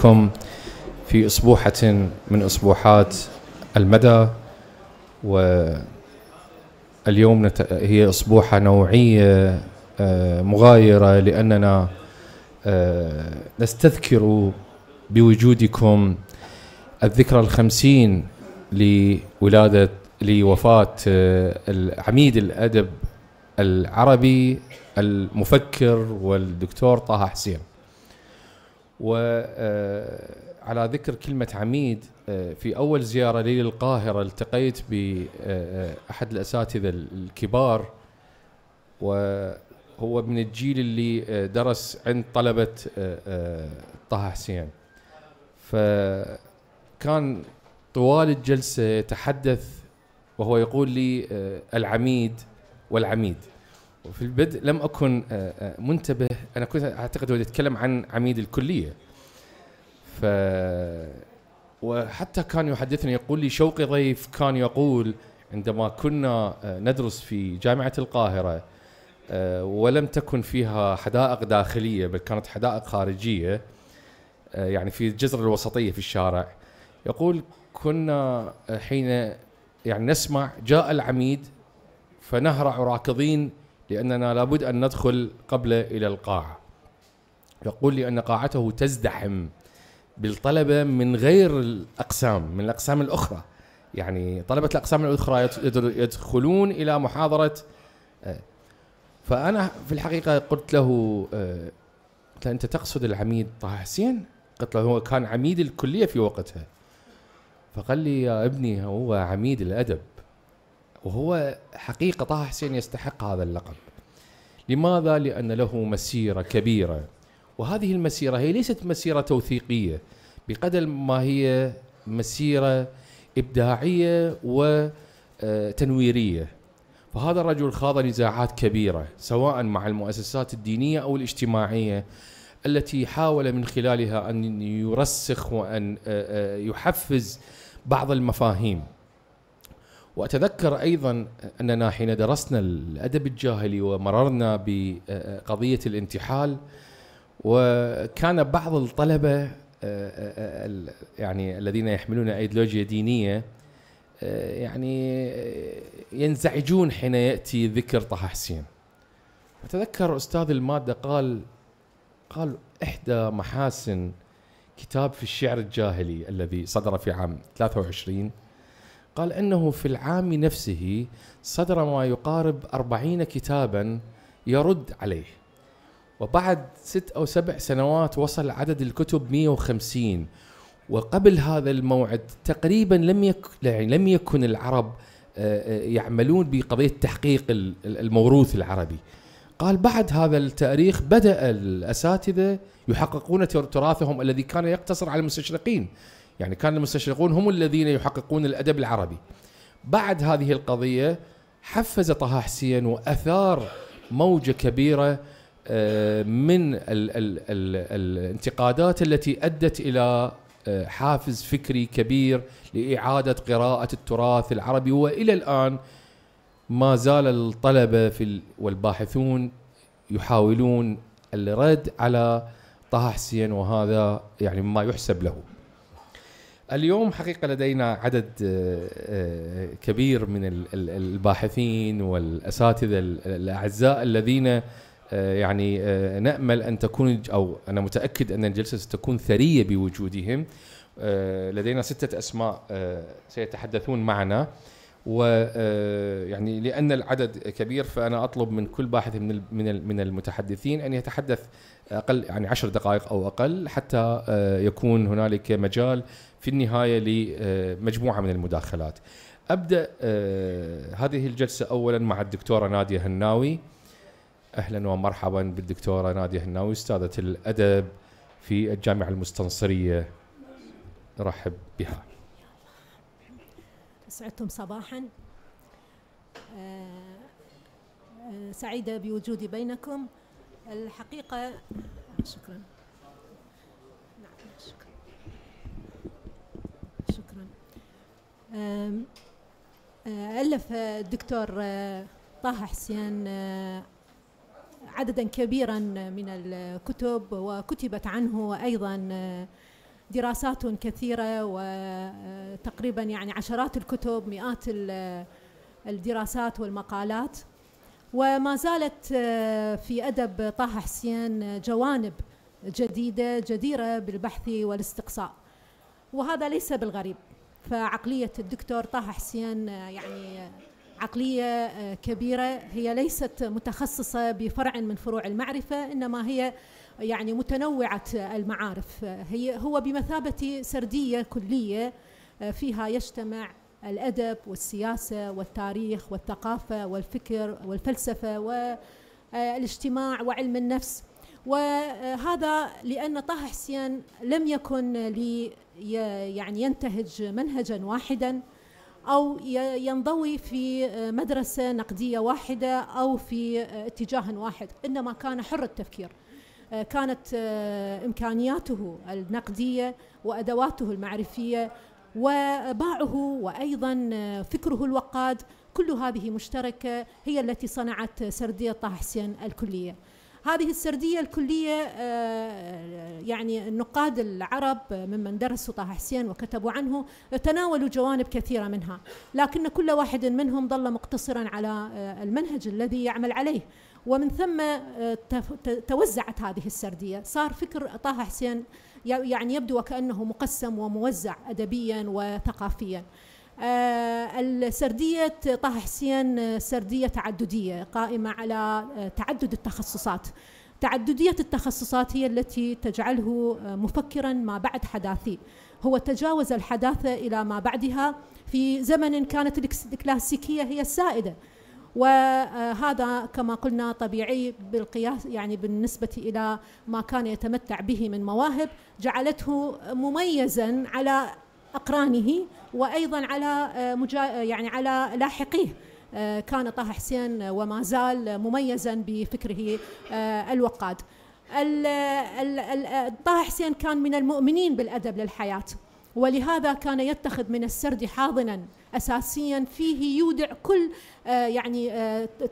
بكم في أسبوحة من أسبوحات المدى واليوم هي أسبوحة نوعية آه، مغايرة لأننا آه، نستذكر بوجودكم الذكرى الخمسين لولادة لوفاة آه، عميد الأدب العربي المفكر والدكتور طه حسين وعلى آه، ذكر كلمة عميد آه، في أول زيارة لي للقاهرة التقيت بأحد آه، الأساتذة الكبار وهو من الجيل اللي درس عند طلبة طه حسين فكان طوال الجلسة يتحدث وهو يقول لي العميد والعميد وفي البدء لم أكن آه، آه، منتبه أنا كنت أعتقد هو يتكلم عن عميد الكلية ف وحتى كان يحدثني يقول لي شوقي ضيف كان يقول عندما كنا آه، ندرس في جامعة القاهرة ولم تكن فيها حدائق داخلية بل كانت حدائق خارجية يعني في الجزر الوسطية في الشارع يقول كنا حين يعني نسمع جاء العميد فنهرع راكضين لأننا لابد أن ندخل قبل إلى القاعة يقول لي أن قاعته تزدحم بالطلبة من غير الأقسام من الأقسام الأخرى يعني طلبة الأقسام الأخرى يدخلون إلى محاضرة آه. فأنا في الحقيقة قلت له آه، قلت له أنت تقصد العميد طه حسين؟ قلت له هو كان عميد الكلية في وقتها فقال لي يا ابني هو عميد الأدب وهو حقيقة طه حسين يستحق هذا اللقب لماذا؟ لأن له مسيرة كبيرة وهذه المسيرة هي ليست مسيرة توثيقية بقدر ما هي مسيرة إبداعية وتنويرية آه، فهذا الرجل خاض نزاعات كبيرة سواء مع المؤسسات الدينية أو الاجتماعية التي حاول من خلالها أن يرسخ وأن آه، آه، يحفز بعض المفاهيم وأتذكر أيضا أننا حين درسنا الأدب الجاهلي ومررنا بقضية الانتحال وكان بعض الطلبة آه، آه، يعني الذين يحملون ايديولوجيا دينيه آه، يعني ينزعجون حين ياتي ذكر طه حسين. اتذكر استاذ الماده قال قال احدى محاسن كتاب في الشعر الجاهلي الذي صدر في عام 23 قال أنه في العام نفسه صدر ما يقارب أربعين كتابا يرد عليه وبعد ست أو سبع سنوات وصل عدد الكتب 150 وقبل هذا الموعد تقريبا لم يك يعني لم يكن العرب آه، آه، يعملون بقضية تحقيق الموروث العربي قال بعد هذا التاريخ بدأ الأساتذة يحققون تراثهم الذي كان يقتصر على المستشرقين يعني كان المستشرقون هم الذين يحققون الأدب العربي بعد هذه القضية حفز طه حسين وأثار موجة كبيرة آه، من ال ال ال الانتقادات التي أدت إلى آه، حافز فكري كبير لإعادة قراءة التراث العربي وإلى الآن ما زال الطلبة في والباحثون يحاولون الرد على طه حسين وهذا يعني ما يحسب له اليوم حقيقه لدينا عدد آه، آه، كبير من الباحثين والاساتذه الاعزاء الذين آه، يعني نامل ان تكون او انا متاكد ان الجلسه ستكون ثريه بوجودهم لدينا سته اسماء سيتحدثون معنا و يعني لان العدد كبير فانا اطلب من كل باحث من من من المتحدثين ان يتحدث اقل يعني عشر دقائق او اقل حتى يكون هنالك مجال في النهايه لمجموعه من المداخلات. ابدا آه، هذه الجلسه اولا مع الدكتوره ناديه هناوي. اهلا ومرحبا بالدكتوره ناديه هناوي استاذه الادب في الجامعه المستنصريه. رحب بها. اسعدتم صباحا. آه، آه، سعيده بوجودي بينكم. الحقيقه شكرا آه، ألف الدكتور آه، طه حسين آه، عددا كبيرا من الكتب وكتبت عنه أيضا دراسات كثيرة وتقريبا يعني عشرات الكتب مئات الدراسات والمقالات وما زالت في أدب طه حسين جوانب جديدة جديرة بالبحث والاستقصاء وهذا ليس بالغريب فعقلية الدكتور طه حسين آه، يعني آه، عقلية آه، كبيرة هي ليست متخصصة بفرع من فروع المعرفة إنما هي يعني متنوعة المعارف هي هو بمثابة سردية كلية فيها يجتمع الأدب والسياسة والتاريخ والثقافة والفكر والفلسفة والاجتماع وعلم النفس وهذا لأن طه حسين لم يكن لي يعني ينتهج منهجا واحدا أو ينضوي في مدرسة نقدية واحدة أو في اتجاه واحد إنما كان حر التفكير كانت إمكانياته النقدية وأدواته المعرفية وباعه وأيضا فكره الوقاد كل هذه مشتركة هي التي صنعت سردية طه حسين الكلية هذه السردية الكلية آه، يعني النقاد العرب ممن درسوا طه حسين وكتبوا عنه تناولوا جوانب كثيرة منها لكن كل واحد منهم ظل مقتصرا على آه، المنهج الذي يعمل عليه ومن ثم آه، توزعت هذه السردية صار فكر طه حسين يعني يبدو وكأنه مقسم وموزع أدبيا وثقافيا آه، السردية طه حسين سردية تعددية قائمة على آه، تعدد التخصصات تعددية التخصصات هي التي تجعله آه، مفكرا ما بعد حداثي هو تجاوز الحداثة إلى ما بعدها في زمن كانت الكلاسيكية هي السائدة وهذا كما قلنا طبيعي بالقياس يعني بالنسبة إلى ما كان يتمتع به من مواهب جعلته مميزا على أقرانه وأيضا على آه، مجا آه، يعني على لاحقيه آه، كان طه حسين وما زال مميزا بفكره الوقاد طه حسين كان من المؤمنين بالأدب للحياة ولهذا كان يتخذ من السرد حاضنا اساسيا فيه يودع كل يعني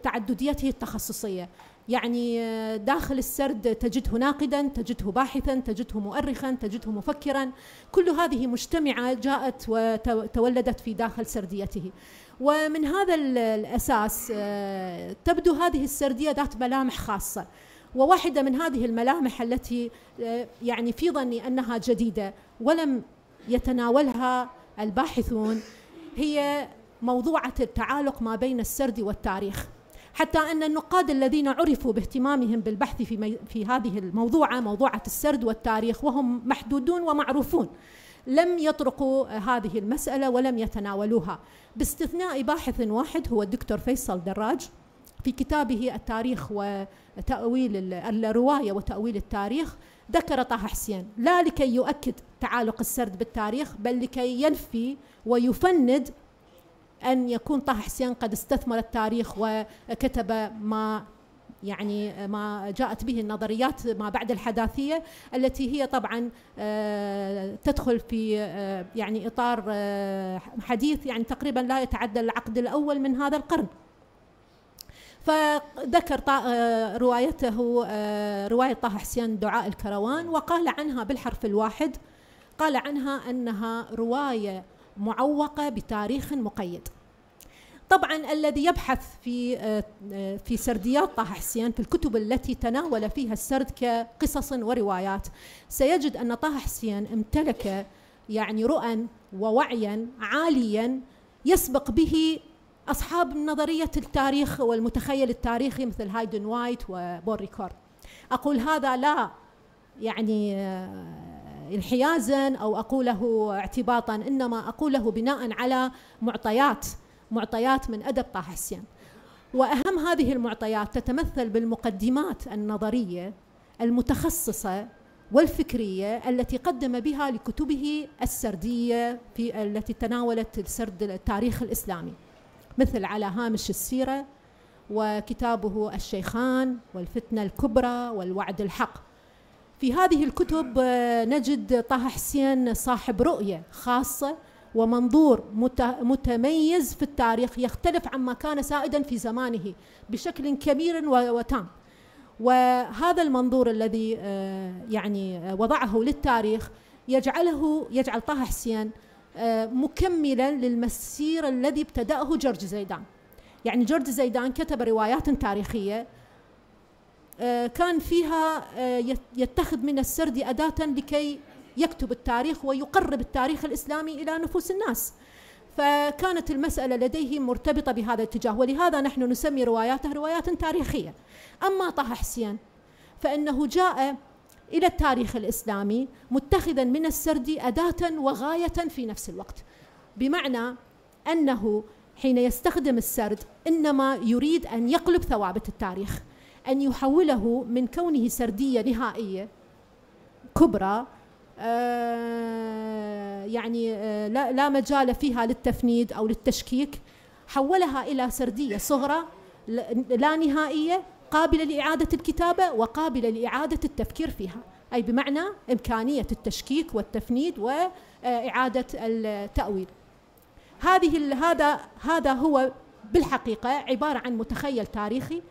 تعدديته التخصصيه يعني آه, داخل السرد تجده ناقدا تجده باحثا تجده مؤرخا تجده مفكرا كل هذه مجتمعة جاءت وتولدت في داخل سرديته ومن هذا الأساس آه, تبدو هذه السردية ذات ملامح خاصة وواحدة من هذه الملامح التي آه, يعني في ظني أنها جديدة ولم يتناولها الباحثون هي موضوعة التعالق ما بين السرد والتاريخ حتى أن النقاد الذين عرفوا باهتمامهم بالبحث في, في هذه الموضوعة موضوعة السرد والتاريخ وهم محدودون ومعروفون لم يطرقوا هذه المسألة ولم يتناولوها باستثناء باحث واحد هو الدكتور فيصل دراج في كتابه التاريخ وتأويل الرواية وتأويل التاريخ ذكر طه حسين لا لكي يؤكد تعالق السرد بالتاريخ بل لكي ينفي ويفند أن يكون طه حسين قد استثمر التاريخ وكتب ما يعني ما جاءت به النظريات ما بعد الحداثيه التي هي طبعا آه، تدخل في آه، يعني اطار آه، حديث يعني تقريبا لا يتعدى العقد الاول من هذا القرن. فذكر روايته رواية طه حسين دعاء الكروان وقال عنها بالحرف الواحد قال عنها أنها رواية معوقه بتاريخ مقيد. طبعا الذي يبحث في آه، آه، في سرديات طه حسين في الكتب التي تناول فيها السرد كقصص وروايات سيجد ان طه حسين امتلك يعني رؤى ووعيا عاليا يسبق به اصحاب نظريه التاريخ والمتخيل التاريخي مثل هايدن وايت وبوريكور اقول هذا لا يعني آه، انحيازا او اقوله اعتباطا انما اقوله بناء على معطيات معطيات من ادب طه حسين واهم هذه المعطيات تتمثل بالمقدمات النظريه المتخصصه والفكريه التي قدم بها لكتبه السرديه في التي تناولت السرد التاريخ الاسلامي مثل على هامش السيره وكتابه الشيخان والفتنه الكبرى والوعد الحق في هذه الكتب آه، نجد طه حسين صاحب رؤية خاصة ومنظور متميز في التاريخ يختلف عما كان سائدا في زمانه بشكل كبير وتام وهذا المنظور الذي آه، يعني آه، وضعه للتاريخ يجعله يجعل طه حسين مكملا للمسير الذي ابتدأه جورج زيدان يعني جورج زيدان كتب روايات تاريخية آه، كان فيها آه، يتخذ من السرد أداة لكي يكتب التاريخ ويقرب التاريخ الإسلامي إلى نفوس الناس فكانت المسألة لديه مرتبطة بهذا الاتجاه ولهذا نحن نسمي رواياته روايات تاريخية أما طه حسين فإنه جاء إلى التاريخ الإسلامي متخذا من السرد أداة وغاية في نفس الوقت بمعنى أنه حين يستخدم السرد إنما يريد أن يقلب ثوابت التاريخ أن يحوله من كونه سردية نهائية كبرى آه، يعني آه، لا مجال فيها للتفنيد أو للتشكيك حولها إلى سردية صغرى لا نهائية قابلة لإعادة الكتابة وقابلة لإعادة التفكير فيها أي بمعنى إمكانية التشكيك والتفنيد وإعادة التأويل هذه هذا هذا هو بالحقيقة عبارة عن متخيل تاريخي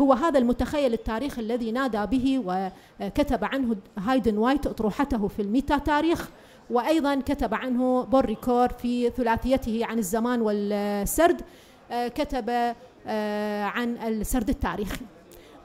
هو هذا المتخيل التاريخ الذي نادى به وكتب عنه هايدن وايت أطروحته في الميتا تاريخ وأيضا كتب عنه بوريكور في ثلاثيته عن الزمان والسرد كتب آه، عن السرد التاريخي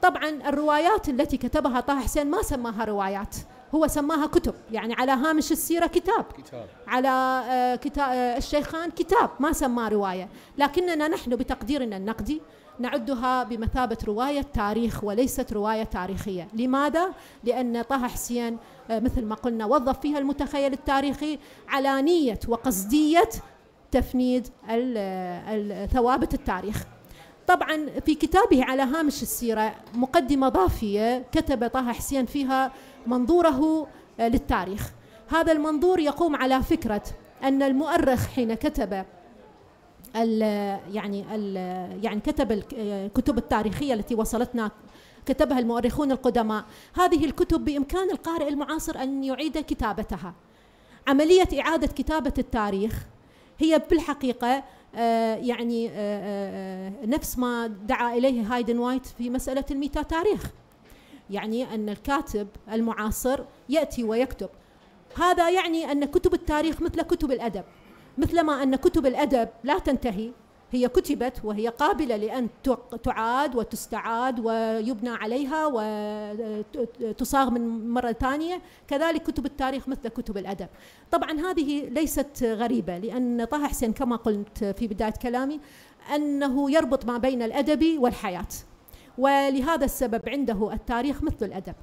طبعا الروايات التي كتبها طه حسين ما سماها روايات هو سماها كتب يعني على هامش السيرة كتاب, كتاب. على آه، كتاب آه، الشيخان كتاب ما سماه رواية لكننا نحن بتقديرنا النقدي نعدها بمثابة رواية تاريخ وليست رواية تاريخية لماذا؟ لأن طه حسين آه، مثل ما قلنا وظف فيها المتخيل التاريخي على نية وقصدية تفنيد آه، ثوابت التاريخ طبعا في كتابه على هامش السيرة مقدمة ضافية كتب طه حسين فيها منظوره آه، للتاريخ هذا المنظور يقوم على فكرة أن المؤرخ حين كتب ال يعني ال يعني كتب الكتب التاريخيه التي وصلتنا كتبها المؤرخون القدماء هذه الكتب بامكان القارئ المعاصر ان يعيد كتابتها عمليه اعاده كتابه التاريخ هي بالحقيقه آه، يعني آه، آه، نفس ما دعا اليه هايدن وايت في مساله الميتا تاريخ يعني ان الكاتب المعاصر ياتي ويكتب هذا يعني ان كتب التاريخ مثل كتب الادب مثلما أن كتب الأدب لا تنتهي هي كتبت وهي قابلة لأن تعاد وتستعاد ويبنى عليها وتصاغ من مرة ثانية كذلك كتب التاريخ مثل كتب الأدب طبعا هذه ليست غريبة لأن طه حسين كما قلت في بداية كلامي أنه يربط ما بين الأدب والحياة ولهذا السبب عنده التاريخ مثل الأدب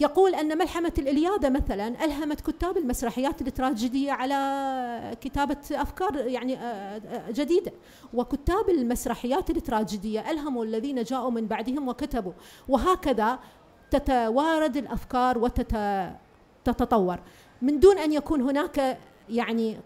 يقول أن ملحمة الإليادة مثلا ألهمت كتاب المسرحيات التراجيدية على كتابة أفكار يعني آه، آه، جديدة وكتاب المسرحيات التراجيدية ألهموا الذين جاءوا من بعدهم وكتبوا وهكذا تتوارد الأفكار وتتطور من دون أن يكون هناك يعني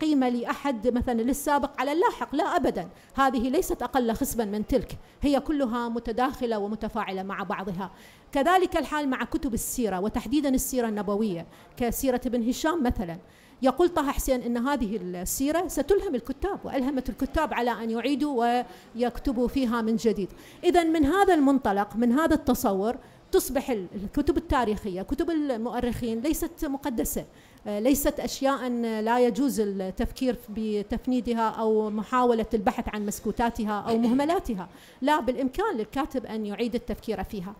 قيمة لأحد مثلا للسابق على اللاحق لا أبدا هذه ليست أقل خصبا من تلك هي كلها متداخلة ومتفاعلة مع بعضها كذلك الحال مع كتب السيرة وتحديدا السيرة النبوية كسيرة ابن هشام مثلا يقول طه حسين ان هذه السيره ستلهم الكتاب والهمت الكتاب على ان يعيدوا ويكتبوا فيها من جديد. اذا من هذا المنطلق من هذا التصور تصبح الكتب التاريخيه، كتب المؤرخين ليست مقدسه، آه، ليست أشياء آه، لا يجوز التفكير بتفنيدها أو محاولة البحث عن مسكوتاتها أو مهملاتها لا بالإمكان للكاتب أن يعيد التفكير فيها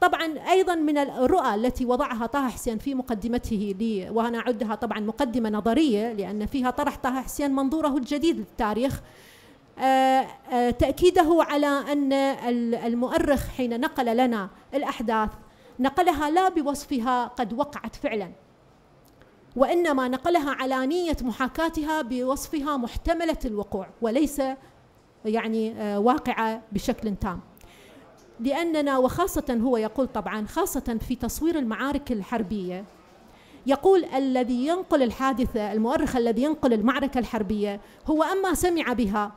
طبعا ايضا من الرؤى التي وضعها طه حسين في مقدمته لي وانا اعدها طبعا مقدمه نظريه لان فيها طرح طه حسين منظوره الجديد للتاريخ آه، تاكيده على ان المؤرخ حين نقل لنا الاحداث نقلها لا بوصفها قد وقعت فعلا وإنما نقلها على نية محاكاتها بوصفها محتملة الوقوع وليس يعني آه، واقعة بشكل تام لأننا وخاصة هو يقول طبعا خاصة في تصوير المعارك الحربية يقول الذي ينقل الحادثة المؤرخ الذي ينقل المعركة الحربية هو أما سمع بها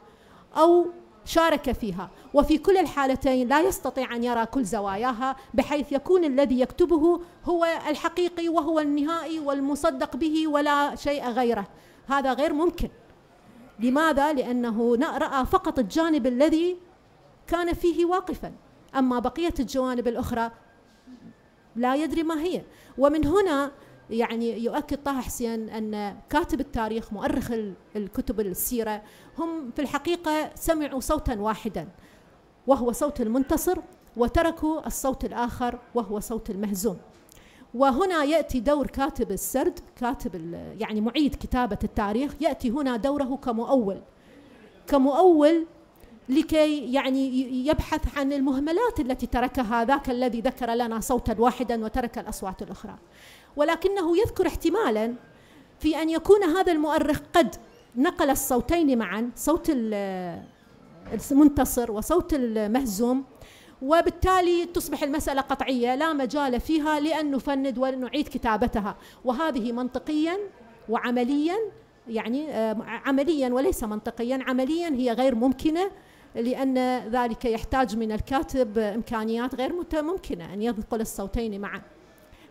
أو شارك فيها وفي كل الحالتين لا يستطيع أن يرى كل زواياها بحيث يكون الذي يكتبه هو الحقيقي وهو النهائي والمصدق به ولا شيء غيره هذا غير ممكن لماذا؟ لأنه رأى فقط الجانب الذي كان فيه واقفا أما بقية الجوانب الأخرى لا يدري ما هي ومن هنا يعني يؤكد طه حسين أن كاتب التاريخ مؤرخ الكتب السيرة هم في الحقيقة سمعوا صوتا واحدا وهو صوت المنتصر وتركوا الصوت الآخر وهو صوت المهزوم وهنا يأتي دور كاتب السرد كاتب يعني معيد كتابة التاريخ يأتي هنا دوره كمؤول كمؤول لكي يعني يبحث عن المهملات التي تركها ذاك الذي ذكر لنا صوتا واحدا وترك الأصوات الأخرى ولكنه يذكر احتمالا في أن يكون هذا المؤرخ قد نقل الصوتين معا صوت المنتصر وصوت المهزوم وبالتالي تصبح المسألة قطعية لا مجال فيها لأن نفند ونعيد كتابتها وهذه منطقيا وعمليا يعني آه، عمليا وليس منطقيا عمليا هي غير ممكنة لأن ذلك يحتاج من الكاتب إمكانيات غير ممكنة أن ينقل الصوتين معا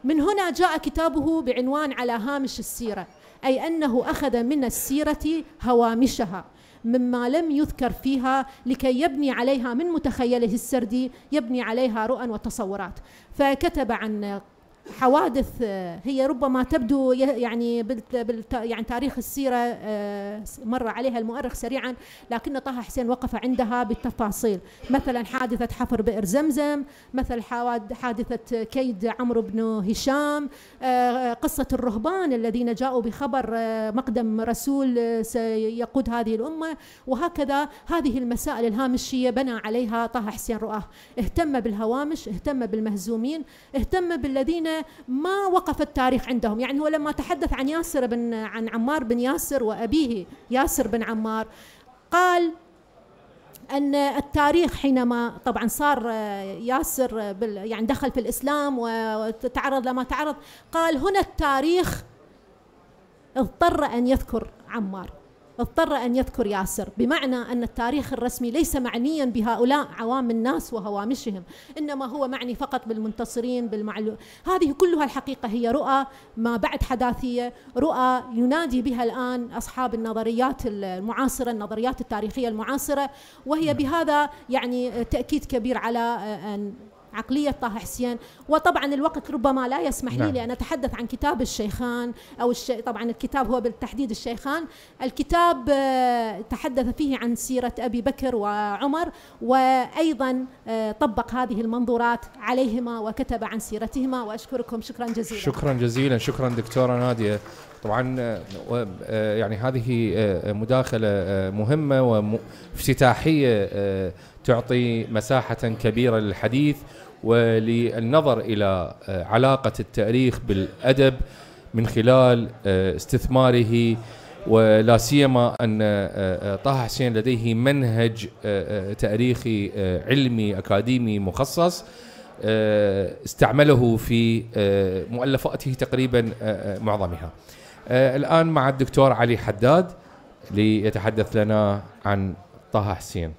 من هنا جاء كتابه بعنوان على هامش السيرة أي أنه أخذ من السيرة هوامشها مما لم يذكر فيها لكي يبني عليها من متخيله السردي يبني عليها رؤى وتصورات فكتب عن حوادث آه، هي ربما تبدو يعني يعني تاريخ السيره آه، مر عليها المؤرخ سريعا لكن طه حسين وقف عندها بالتفاصيل مثلا حادثه حفر بئر زمزم مثل حادثه كيد عمرو بن هشام آه، قصه الرهبان الذين جاءوا بخبر مقدم رسول سيقود هذه الامه وهكذا هذه المسائل الهامشيه بنى عليها طه حسين رؤاه اهتم بالهوامش اهتم بالمهزومين اهتم بالذين ما وقف التاريخ عندهم يعني هو لما تحدث عن ياسر بن عن عمار بن ياسر وأبيه ياسر بن عمار قال ان التاريخ حينما طبعا صار آه، ياسر يعني دخل في الاسلام وتعرض لما تعرض قال هنا التاريخ اضطر ان يذكر عمار اضطر أن يذكر ياسر بمعنى أن التاريخ الرسمي ليس معنيا بهؤلاء عوام الناس وهوامشهم إنما هو معني فقط بالمنتصرين بالمعلوم هذه كلها الحقيقة هي رؤى ما بعد حداثية رؤى ينادي بها الآن أصحاب النظريات المعاصرة النظريات التاريخية المعاصرة وهي نعم. بهذا يعني تأكيد كبير على أن عقلية طه حسين وطبعا الوقت ربما لا يسمح نعم. لي لأن أتحدث عن كتاب الشيخان أو الشي... طبعا الكتاب هو بالتحديد الشيخان الكتاب آه، تحدث فيه عن سيرة أبي بكر وعمر وأيضا آه، طبق هذه المنظورات عليهما وكتب عن سيرتهما وأشكركم شكرا جزيلا شكرا جزيلا شكرا دكتورة نادية طبعا آه، يعني هذه مداخلة مهمة وافتتاحية تعطي مساحة كبيرة للحديث وللنظر إلى آه، علاقة التاريخ بالأدب من خلال آه، استثماره ولا سيما ان آه، طه حسين لديه منهج تاريخي علمي اكاديمي مخصص استعمله في مؤلفاته تقريبا معظمها. الان مع الدكتور علي حداد ليتحدث لنا عن طه حسين.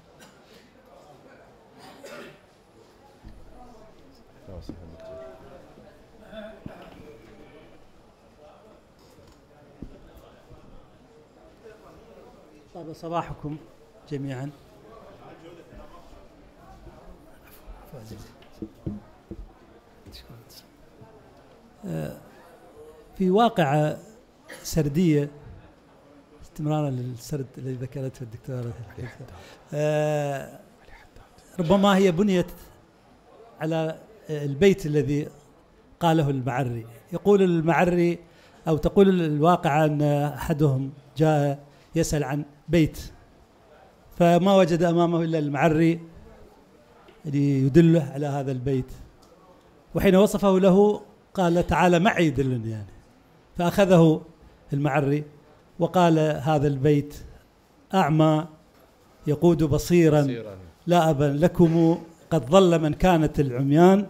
صباحكم جميعا في واقعة سردية استمرارا للسرد الذي ذكرته الدكتورة ربما هي بنيت على البيت الذي قاله المعري يقول المعري أو تقول الواقعة أن أحدهم جاء يسأل عن بيت فما وجد أمامه إلا المعري اللي يدله على هذا البيت وحين وصفه له قال تعالى معي دلني يعني فأخذه المعري وقال هذا البيت أعمى يقود بصيرا, بصيراً لا أبا لكم قد ظل من كانت العميان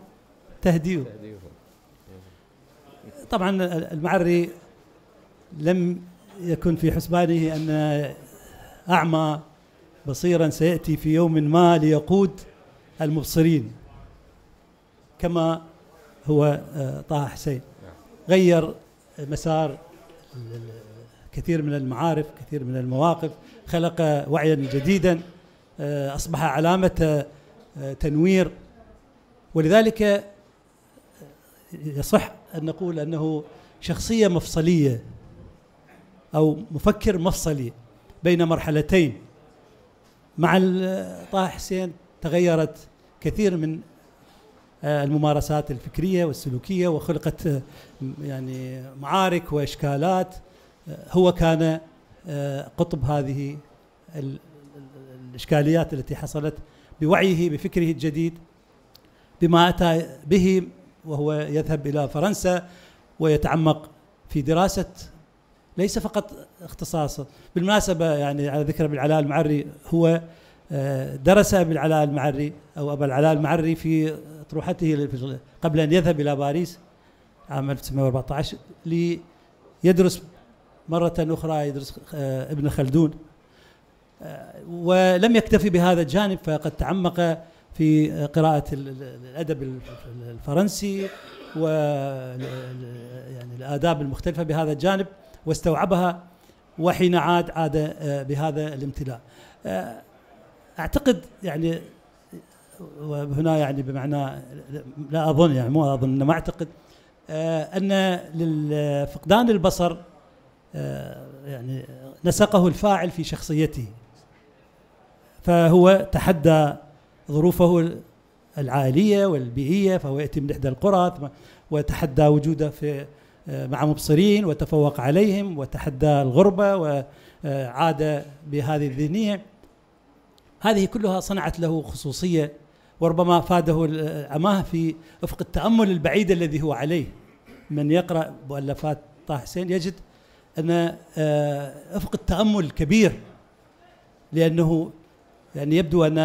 تهديه طبعا المعري لم يكن في حسبانه أن أعمى بصيرا سيأتي في يوم ما ليقود المبصرين كما هو آه، طه حسين غير مسار كثير من المعارف كثير من المواقف خلق وعيا جديدا آه، أصبح علامة آه، تنوير ولذلك يصح أن نقول أنه شخصية مفصلية أو مفكر مفصلي بين مرحلتين مع طه حسين تغيرت كثير من آه، الممارسات الفكريه والسلوكيه وخلقت آه، يعني معارك واشكالات آه، هو كان قطب هذه الاشكاليات التي حصلت بوعيه بفكره الجديد بما اتى به وهو يذهب الى فرنسا ويتعمق في دراسه ليس فقط اختصاصه بالمناسبة يعني على ذكر ابن العلاء المعري هو آه، درس العلاء المعري أو أبا العلاء المعري في أطروحته قبل أن يذهب إلى باريس عام 1914 ليدرس مرة أخرى يدرس آه، ابن خلدون آه، ولم يكتفي بهذا الجانب فقد تعمق في قراءة الأدب الفرنسي و يعني الآداب المختلفة بهذا الجانب واستوعبها وحين عاد عاد آه، بهذا الامتلاء آه، اعتقد يعني وهنا يعني بمعنى لا اظن يعني مو اظن ما اعتقد آه، ان لفقدان البصر يعني نسقه الفاعل في شخصيته فهو تحدى ظروفه العائليه والبيئيه فهو ياتي من احدى القرى وتحدى وجوده في مع مبصرين وتفوق عليهم وتحدى الغربة وعاد بهذه الذهنية هذه كلها صنعت له خصوصية وربما فاده أماه في أفق التأمل البعيد الذي هو عليه من يقرأ مؤلفات طه حسين يجد أن آه، أفق التأمل كبير لأنه يعني يبدو أن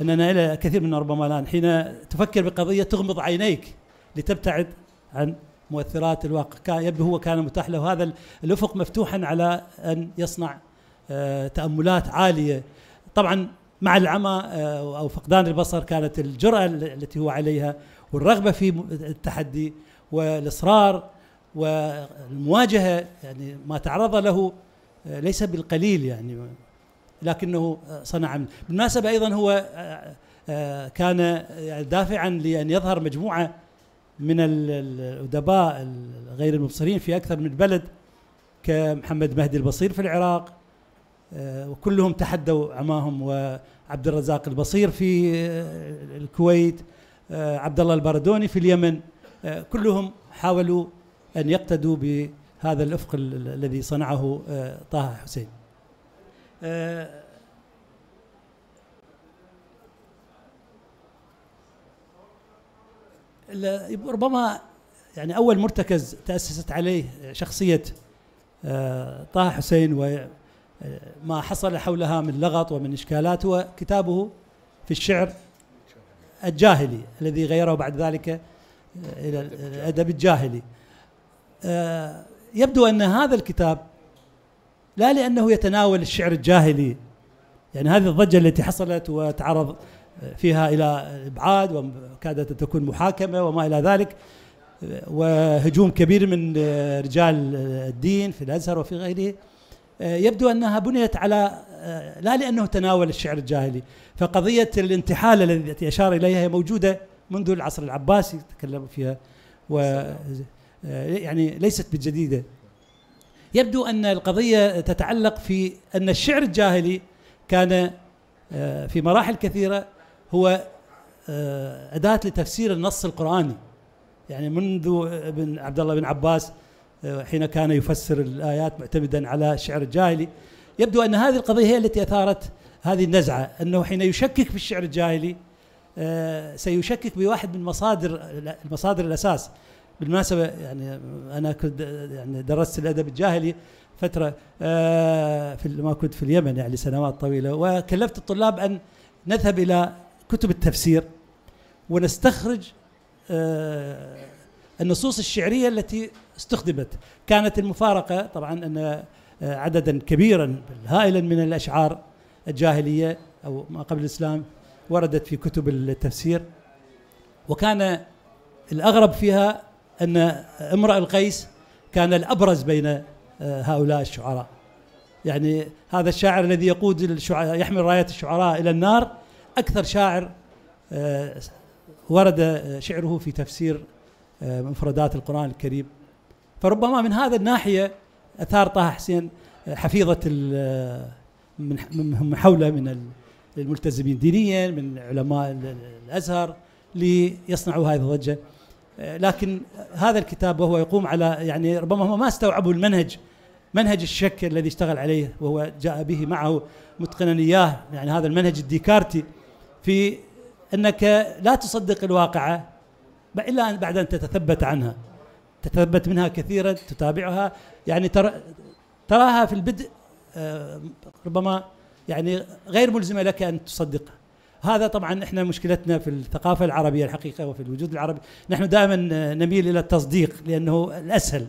أننا إلى كثير من ربما الآن حين تفكر بقضية تغمض عينيك لتبتعد عن مؤثرات الواقع يبدو هو كان متاح له هذا الافق مفتوحا على ان يصنع آه، تاملات عاليه طبعا مع العمى آه، او فقدان البصر كانت الجراه التي هو عليها والرغبه في التحدي والاصرار والمواجهه يعني ما تعرض له آه، ليس بالقليل يعني لكنه صنع بالمناسبه ايضا هو كان دافعا لان يظهر مجموعه من الادباء غير المبصرين في اكثر من بلد كمحمد مهدي البصير في العراق آه، وكلهم تحدوا عماهم وعبد الرزاق البصير في آه، الكويت آه، عبد الله البردوني في اليمن كلهم حاولوا ان يقتدوا بهذا الافق الذي صنعه طه حسين ربما يعني اول مرتكز تاسست عليه شخصيه آه، طه حسين وما آه، حصل حولها من لغط ومن اشكالات هو كتابه في الشعر الجاهلي الذي غيره بعد ذلك آه، الى الادب الجاهلي يبدو ان هذا الكتاب لا لانه يتناول الشعر الجاهلي يعني هذه الضجه التي حصلت وتعرض فيها الى ابعاد وكادت ان تكون محاكمه وما الى ذلك وهجوم كبير من رجال الدين في الازهر وفي غيره يبدو انها بنيت على لا لانه تناول الشعر الجاهلي فقضيه الانتحال التي اشار اليها هي موجوده منذ العصر العباسي تكلم فيها و يعني ليست بالجديده يبدو ان القضيه تتعلق في ان الشعر الجاهلي كان آه، في مراحل كثيره هو آه، أداة لتفسير النص القرآني يعني منذ ابن عبد الله بن عباس آه، حين كان يفسر الآيات معتمدا على الشعر الجاهلي يبدو أن هذه القضية هي التي أثارت هذه النزعة أنه حين يشكك في الشعر الجاهلي آه، سيشكك بواحد من مصادر المصادر الأساس بالمناسبة يعني أنا كنت يعني درست الأدب الجاهلي فترة في ما كنت في اليمن يعني سنوات طويلة وكلفت الطلاب أن نذهب إلى كتب التفسير ونستخرج آه، النصوص الشعرية التي استخدمت كانت المفارقة طبعا أن آه، عددا كبيرا هائلا من الأشعار الجاهلية أو ما قبل الإسلام وردت في كتب التفسير وكان الأغرب فيها أن امرأ القيس كان الأبرز بين آه، هؤلاء الشعراء يعني هذا الشاعر الذي يقود يحمل راية الشعراء إلى النار أكثر شاعر آه، ورد آه، شعره في تفسير آه، مفردات القرآن الكريم فربما من هذا الناحية أثار طه حسين حفيظة من حوله من الملتزمين دينيا من علماء الأزهر ليصنعوا هذه الضجة لكن هذا الكتاب وهو يقوم على يعني ربما هم ما استوعبوا المنهج منهج الشك الذي اشتغل عليه وهو جاء به معه متقنا اياه يعني هذا المنهج الديكارتي في انك لا تصدق الواقعه الا ان بعد ان تتثبت عنها تتثبت منها كثيرا تتابعها يعني ترى تراها في البدء آه، ربما يعني غير ملزمه لك ان تصدقها هذا طبعا احنا مشكلتنا في الثقافه العربيه الحقيقه وفي الوجود العربي نحن دائما نميل الى التصديق لانه الاسهل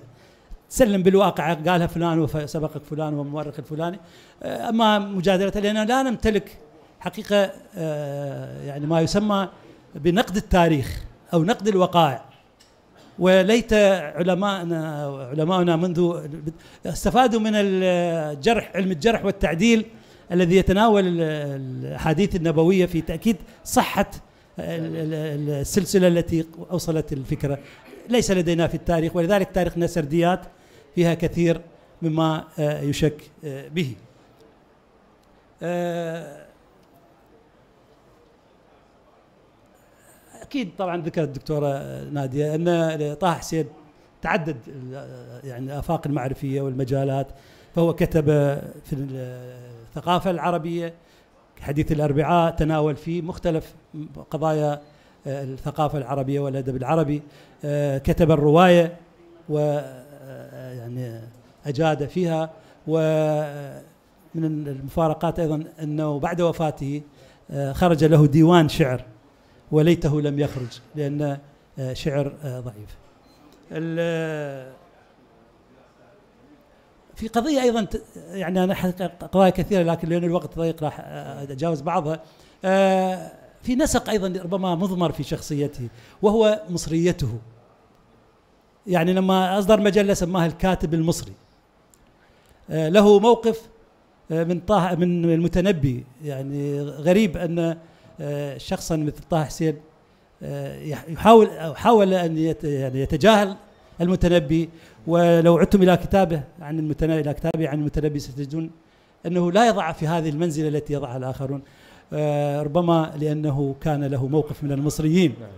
تسلم بالواقع قالها فلان وسبقك فلان والمؤرخ الفلاني آه، اما مجادله لاننا لا نمتلك حقيقه آه، يعني ما يسمى بنقد التاريخ او نقد الوقائع وليت علماءنا علماؤنا منذ استفادوا من الجرح علم الجرح والتعديل الذي يتناول الاحاديث النبويه في تاكيد صحه السلسله التي اوصلت الفكره ليس لدينا في التاريخ ولذلك تاريخنا سرديات فيها كثير مما آه، يشك آه، به اكيد طبعا ذكرت الدكتوره ناديه ان طه حسين تعدد يعني الافاق المعرفيه والمجالات فهو كتب في الثقافه العربيه حديث الاربعاء تناول فيه مختلف قضايا آه، الثقافه العربيه والادب العربي آه، كتب الروايه و آه، يعني اجاد فيها ومن المفارقات ايضا انه بعد وفاته خرج له ديوان شعر وليته لم يخرج لأن آه، شعر آه، ضعيف آه، في قضية أيضا يعني أنا قضايا كثيرة لكن لأن الوقت ضيق راح أتجاوز بعضها في نسق أيضا ربما مضمر في شخصيته وهو مصريته يعني لما أصدر مجلة سماها الكاتب المصري له موقف من طه من المتنبي يعني غريب أن آه، شخصا مثل طه حسين آه، يحاول أو حاول أن يعني يتجاهل المتنبي ولو عدتم إلى كتابه عن المتنبي إلى كتابه عن المتنبي ستجدون أنه لا يضع في هذه المنزلة التي يضعها الآخرون آه، ربما لأنه كان له موقف من المصريين نعم.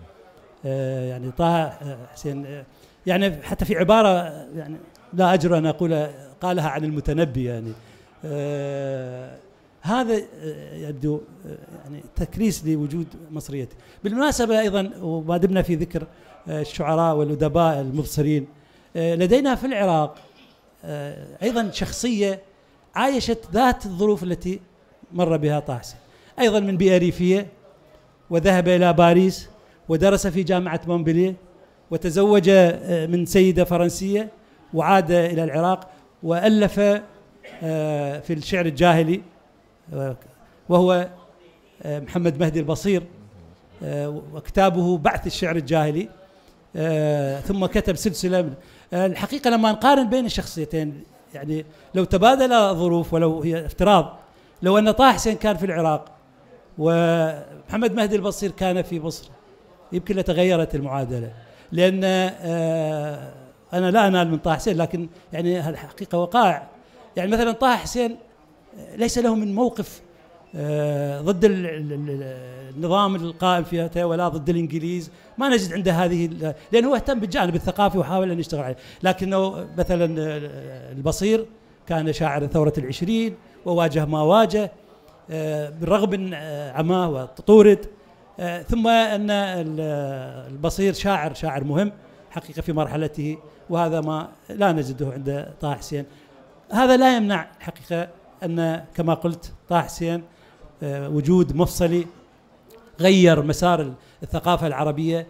يعني طه حسين يعني حتى في عبارة يعني لا أجر أن أقول قالها عن المتنبي يعني هذا آه، يبدو آه، يعني تكريس لوجود مصريته بالمناسبة أيضا وما دمنا في ذكر آه، الشعراء والأدباء المبصرين لدينا في العراق أيضا شخصية عايشت ذات الظروف التي مر بها طاحسن أيضا من بيئة ريفية وذهب إلى باريس ودرس في جامعة مونبليه وتزوج من سيدة فرنسية وعاد إلى العراق وألف في الشعر الجاهلي وهو آه، محمد مهدي البصير آه، وكتابه بعث الشعر الجاهلي آه، ثم كتب سلسلة الحقيقة لما نقارن بين الشخصيتين يعني لو تبادل ظروف ولو هي افتراض لو أن طه حسين كان في العراق ومحمد مهدي البصير كان في مصر يمكن لتغيرت المعادلة لأن أنا لا أنال من طه حسين لكن يعني الحقيقة وقائع يعني مثلا طه حسين ليس له من موقف آه، ضد النظام القائم في ولا ضد الانجليز ما نجد عنده هذه لانه هو اهتم بالجانب الثقافي وحاول ان يشتغل عليه لكنه مثلا آه، البصير كان شاعر ثوره العشرين وواجه ما واجه آه، بالرغم من عماه وطورد ثم ان البصير شاعر شاعر مهم حقيقه في مرحلته وهذا ما لا نجده عند طه حسين هذا لا يمنع حقيقه ان كما قلت طه حسين آه، وجود مفصلي غير مسار الثقافه العربيه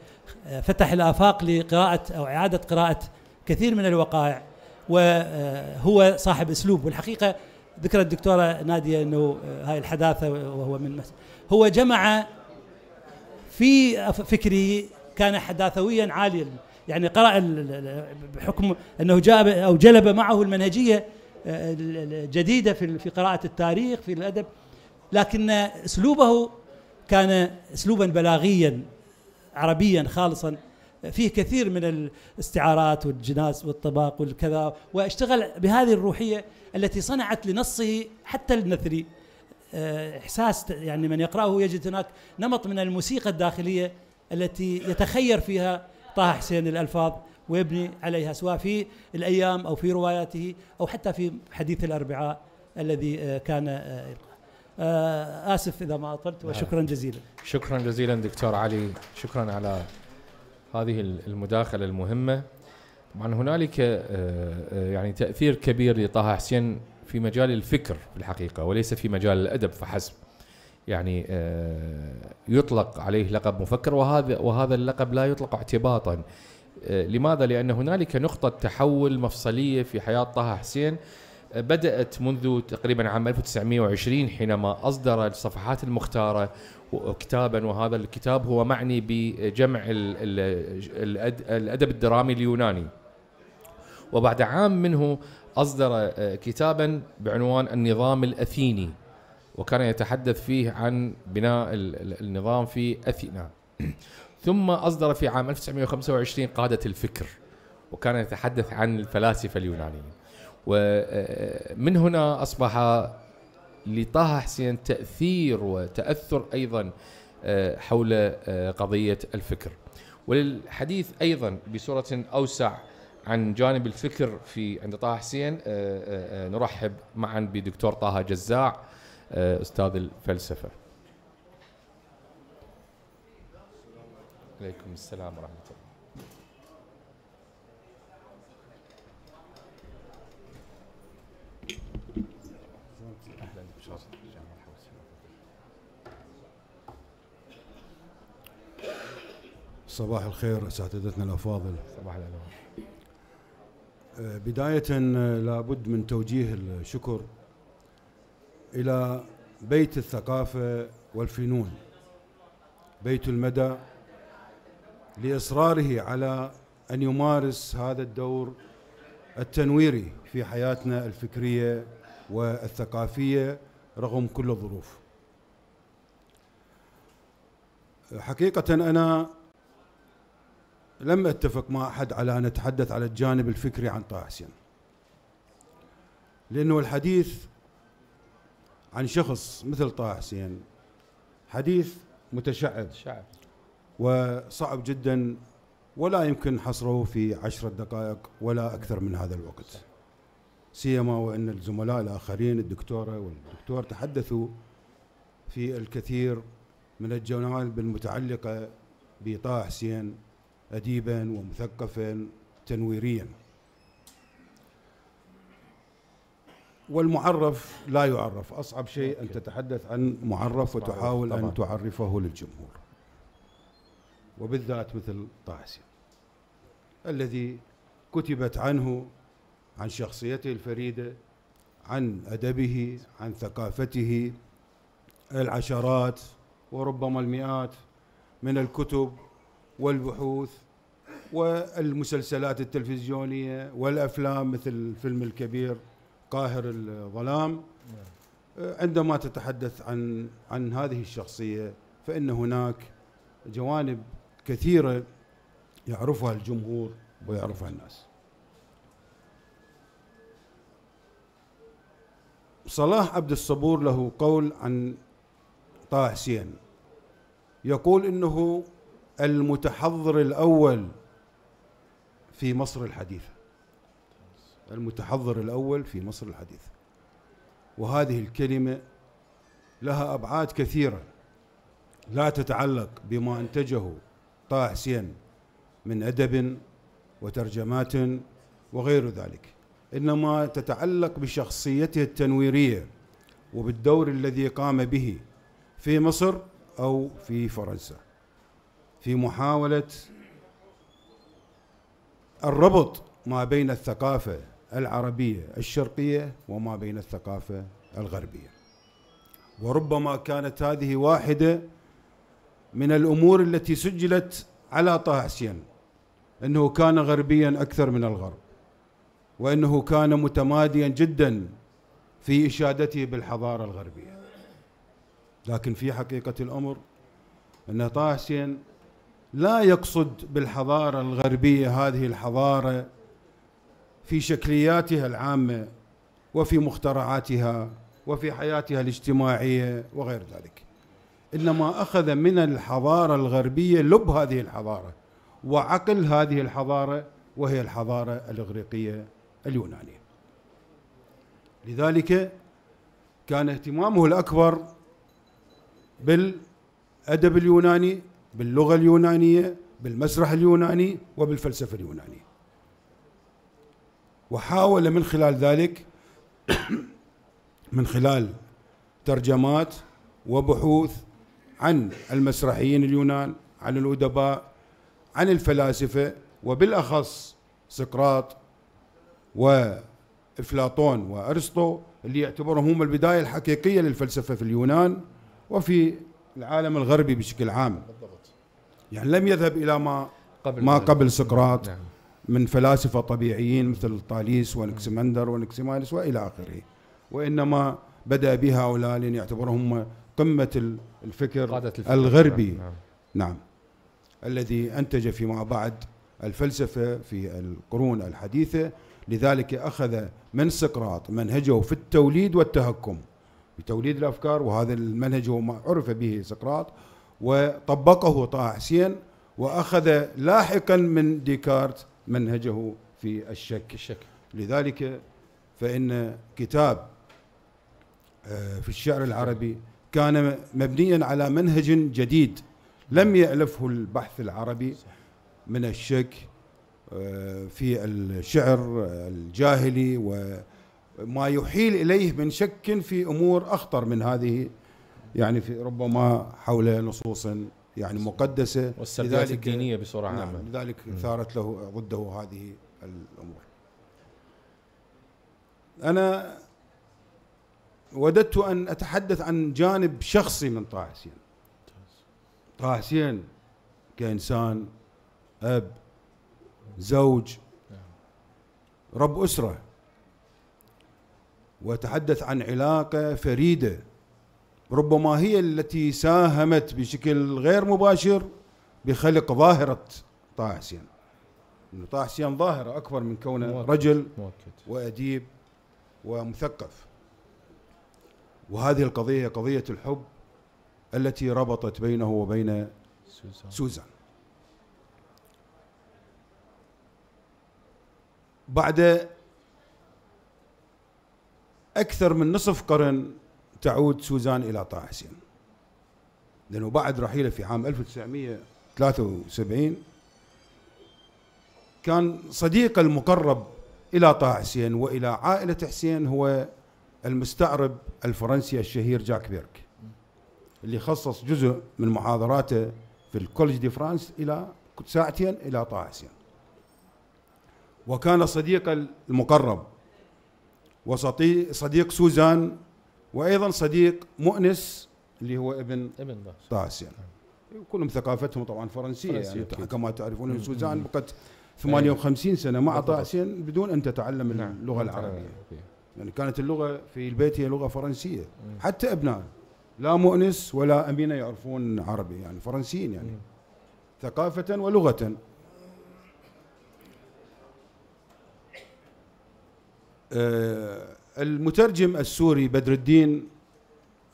آه، فتح الافاق لقراءه او اعاده قراءه كثير من الوقائع وهو آه، صاحب اسلوب والحقيقه ذكرت الدكتوره ناديه انه هاي الحداثه وهو من هو جمع في فكره كان حداثويا عاليا يعني قرأ بحكم أنه جاء أو جلب معه المنهجية جديده في في قراءه التاريخ في الادب لكن اسلوبه كان اسلوبا بلاغيا عربيا خالصا فيه كثير من الاستعارات والجناس والطباق والكذا واشتغل بهذه الروحيه التي صنعت لنصه حتى النثري آه، احساس يعني من يقراه يجد هناك نمط من الموسيقى الداخليه التي يتخير فيها طه حسين الالفاظ ويبني عليها سواء في الأيام أو في رواياته أو حتى في حديث الأربعاء الذي آه، كان آه، آه، آسف إذا ما أطلت نعم. وشكرا جزيلا شكرا جزيلا دكتور علي شكرا على هذه المداخلة المهمة طبعا هنالك يعني تأثير كبير لطه حسين في مجال الفكر في الحقيقة وليس في مجال الأدب فحسب يعني يطلق عليه لقب مفكر وهذا وهذا اللقب لا يطلق اعتباطا آه، لماذا؟ لأن هنالك نقطة تحول مفصلية في حياة طه حسين آه، بدأت منذ تقريبا عام 1920 حينما أصدر الصفحات المختارة كتابا وهذا الكتاب هو معني بجمع الأدب الدرامي اليوناني وبعد عام منه أصدر آه، كتابا بعنوان النظام الأثيني وكان يتحدث فيه عن بناء النظام في أثينا ثم أصدر في عام 1925 قادة الفكر وكان يتحدث عن الفلاسفة اليونانيين ومن آه، آه، هنا أصبح لطه حسين تأثير وتأثر أيضا آه، حول قضية الفكر وللحديث أيضا بصورة أوسع عن جانب الفكر في عند طه حسين نرحب معا بدكتور طه جزاع أستاذ الفلسفة عليكم السلام ورحمة الله أهلا صباح الخير اساتذتنا الافاضل صباح الانوار آه، بدايه آه، لابد من توجيه الشكر الى بيت الثقافه والفنون بيت المدى لاصراره على ان يمارس هذا الدور التنويري في حياتنا الفكريه والثقافيه رغم كل الظروف. حقيقه انا لم اتفق مع احد على ان اتحدث على الجانب الفكري عن طه حسين. لانه الحديث عن شخص مثل طه حسين حديث متشعب شعب. وصعب جدا ولا يمكن حصره في عشرة دقائق ولا أكثر من هذا الوقت سيما وأن الزملاء الآخرين الدكتورة والدكتور تحدثوا في الكثير من الجوانب المتعلقة بطه حسين أديبا ومثقفا تنويريا والمعرف لا يعرف أصعب شيء أن تتحدث عن معرف وتحاول أن تعرفه للجمهور وبالذات مثل طه حسين الذي كتبت عنه عن شخصيته الفريده عن ادبه عن ثقافته العشرات وربما المئات من الكتب والبحوث والمسلسلات التلفزيونيه والافلام مثل الفيلم الكبير قاهر الظلام عندما تتحدث عن عن هذه الشخصيه فان هناك جوانب كثيرة يعرفها الجمهور ويعرفها الناس صلاح عبد الصبور له قول عن طه حسين يقول انه المتحضر الاول في مصر الحديثه المتحضر الاول في مصر الحديثه وهذه الكلمه لها ابعاد كثيره لا تتعلق بما انتجه طه حسين من أدب وترجمات وغير ذلك إنما تتعلق بشخصيته التنويرية وبالدور الذي قام به في مصر أو في فرنسا في محاولة الربط ما بين الثقافة العربية الشرقية وما بين الثقافة الغربية وربما كانت هذه واحدة من الأمور التي سجلت على طه حسين أنه كان غربيا أكثر من الغرب وأنه كان متماديا جدا في إشادته بالحضارة الغربية لكن في حقيقة الأمر أن طه حسين لا يقصد بالحضارة الغربية هذه الحضارة في شكلياتها العامة وفي مخترعاتها وفي حياتها الاجتماعية وغير ذلك إنما أخذ من الحضارة الغربية لب هذه الحضارة وعقل هذه الحضارة وهي الحضارة الإغريقية اليونانية لذلك كان اهتمامه الأكبر بالأدب اليوناني باللغة اليونانية بالمسرح اليوناني وبالفلسفة اليونانية وحاول من خلال ذلك من خلال ترجمات وبحوث عن المسرحيين اليونان عن الأدباء عن الفلاسفة وبالأخص سقراط وأفلاطون وأرسطو اللي يعتبرهم هم البداية الحقيقية للفلسفة في اليونان وفي العالم الغربي بشكل عام بالضبط يعني لم يذهب إلى ما قبل ما قبل سقراط نعم. من فلاسفة طبيعيين مثل طاليس ونكسمندر ونكسمالس وإلى آخره وإنما بدأ بهؤلاء لأن يعتبرهم قمة الفكر, قادة الفكر الغربي نعم. نعم الذي أنتج فيما بعد الفلسفة في القرون الحديثة لذلك أخذ من سقراط منهجه في التوليد والتهكم بتوليد الأفكار وهذا المنهج هو ما عرف به سقراط وطبقه طه حسين وأخذ لاحقا من ديكارت منهجه في الشك, الشك. لذلك فإن كتاب آه، في الشعر العربي كان مبنيا على منهج جديد لم يألفه البحث العربي من الشك آه، في الشعر آه، الجاهلي وما يحيل إليه من شك في أمور أخطر من هذه يعني في ربما حول نصوص يعني مقدسة والسلبيات الدينية بصورة نعم، عامة نعم لذلك ثارت له ضده هذه الأمور أنا وددت أن أتحدث عن جانب شخصي من طه حسين طه حسين كإنسان أب زوج رب أسرة وأتحدث عن علاقة فريدة ربما هي التي ساهمت بشكل غير مباشر بخلق ظاهرة طه حسين طه حسين ظاهرة أكبر من كونه رجل مؤكد. وأديب ومثقف وهذه القضية قضية الحب التي ربطت بينه وبين سوزان, سوزان. بعد أكثر من نصف قرن تعود سوزان إلى طه حسين لأنه بعد رحيله في عام 1973 كان صديق المقرب إلى طه حسين وإلى عائلة حسين هو المستعرب الفرنسي الشهير جاك بيرك اللي خصص جزء من محاضراته في الكولج دي فرانس إلى ساعتين إلى طاعسين وكان صديق المقرب وصديق سوزان وأيضا صديق مؤنس اللي هو ابن ابن طاعسين كلهم ثقافتهم طبعا فرنسية, يعني فرنسية يعني كما تعرفون سوزان بقت 58 سنة مع طاعسين بدون أن تتعلم نعم. اللغة نعم. العربية يعني كانت اللغه في البيت هي لغه فرنسيه مم. حتى ابناء لا مؤنس ولا امينه يعرفون عربي يعني فرنسيين يعني مم. ثقافه ولغه آه المترجم السوري بدر الدين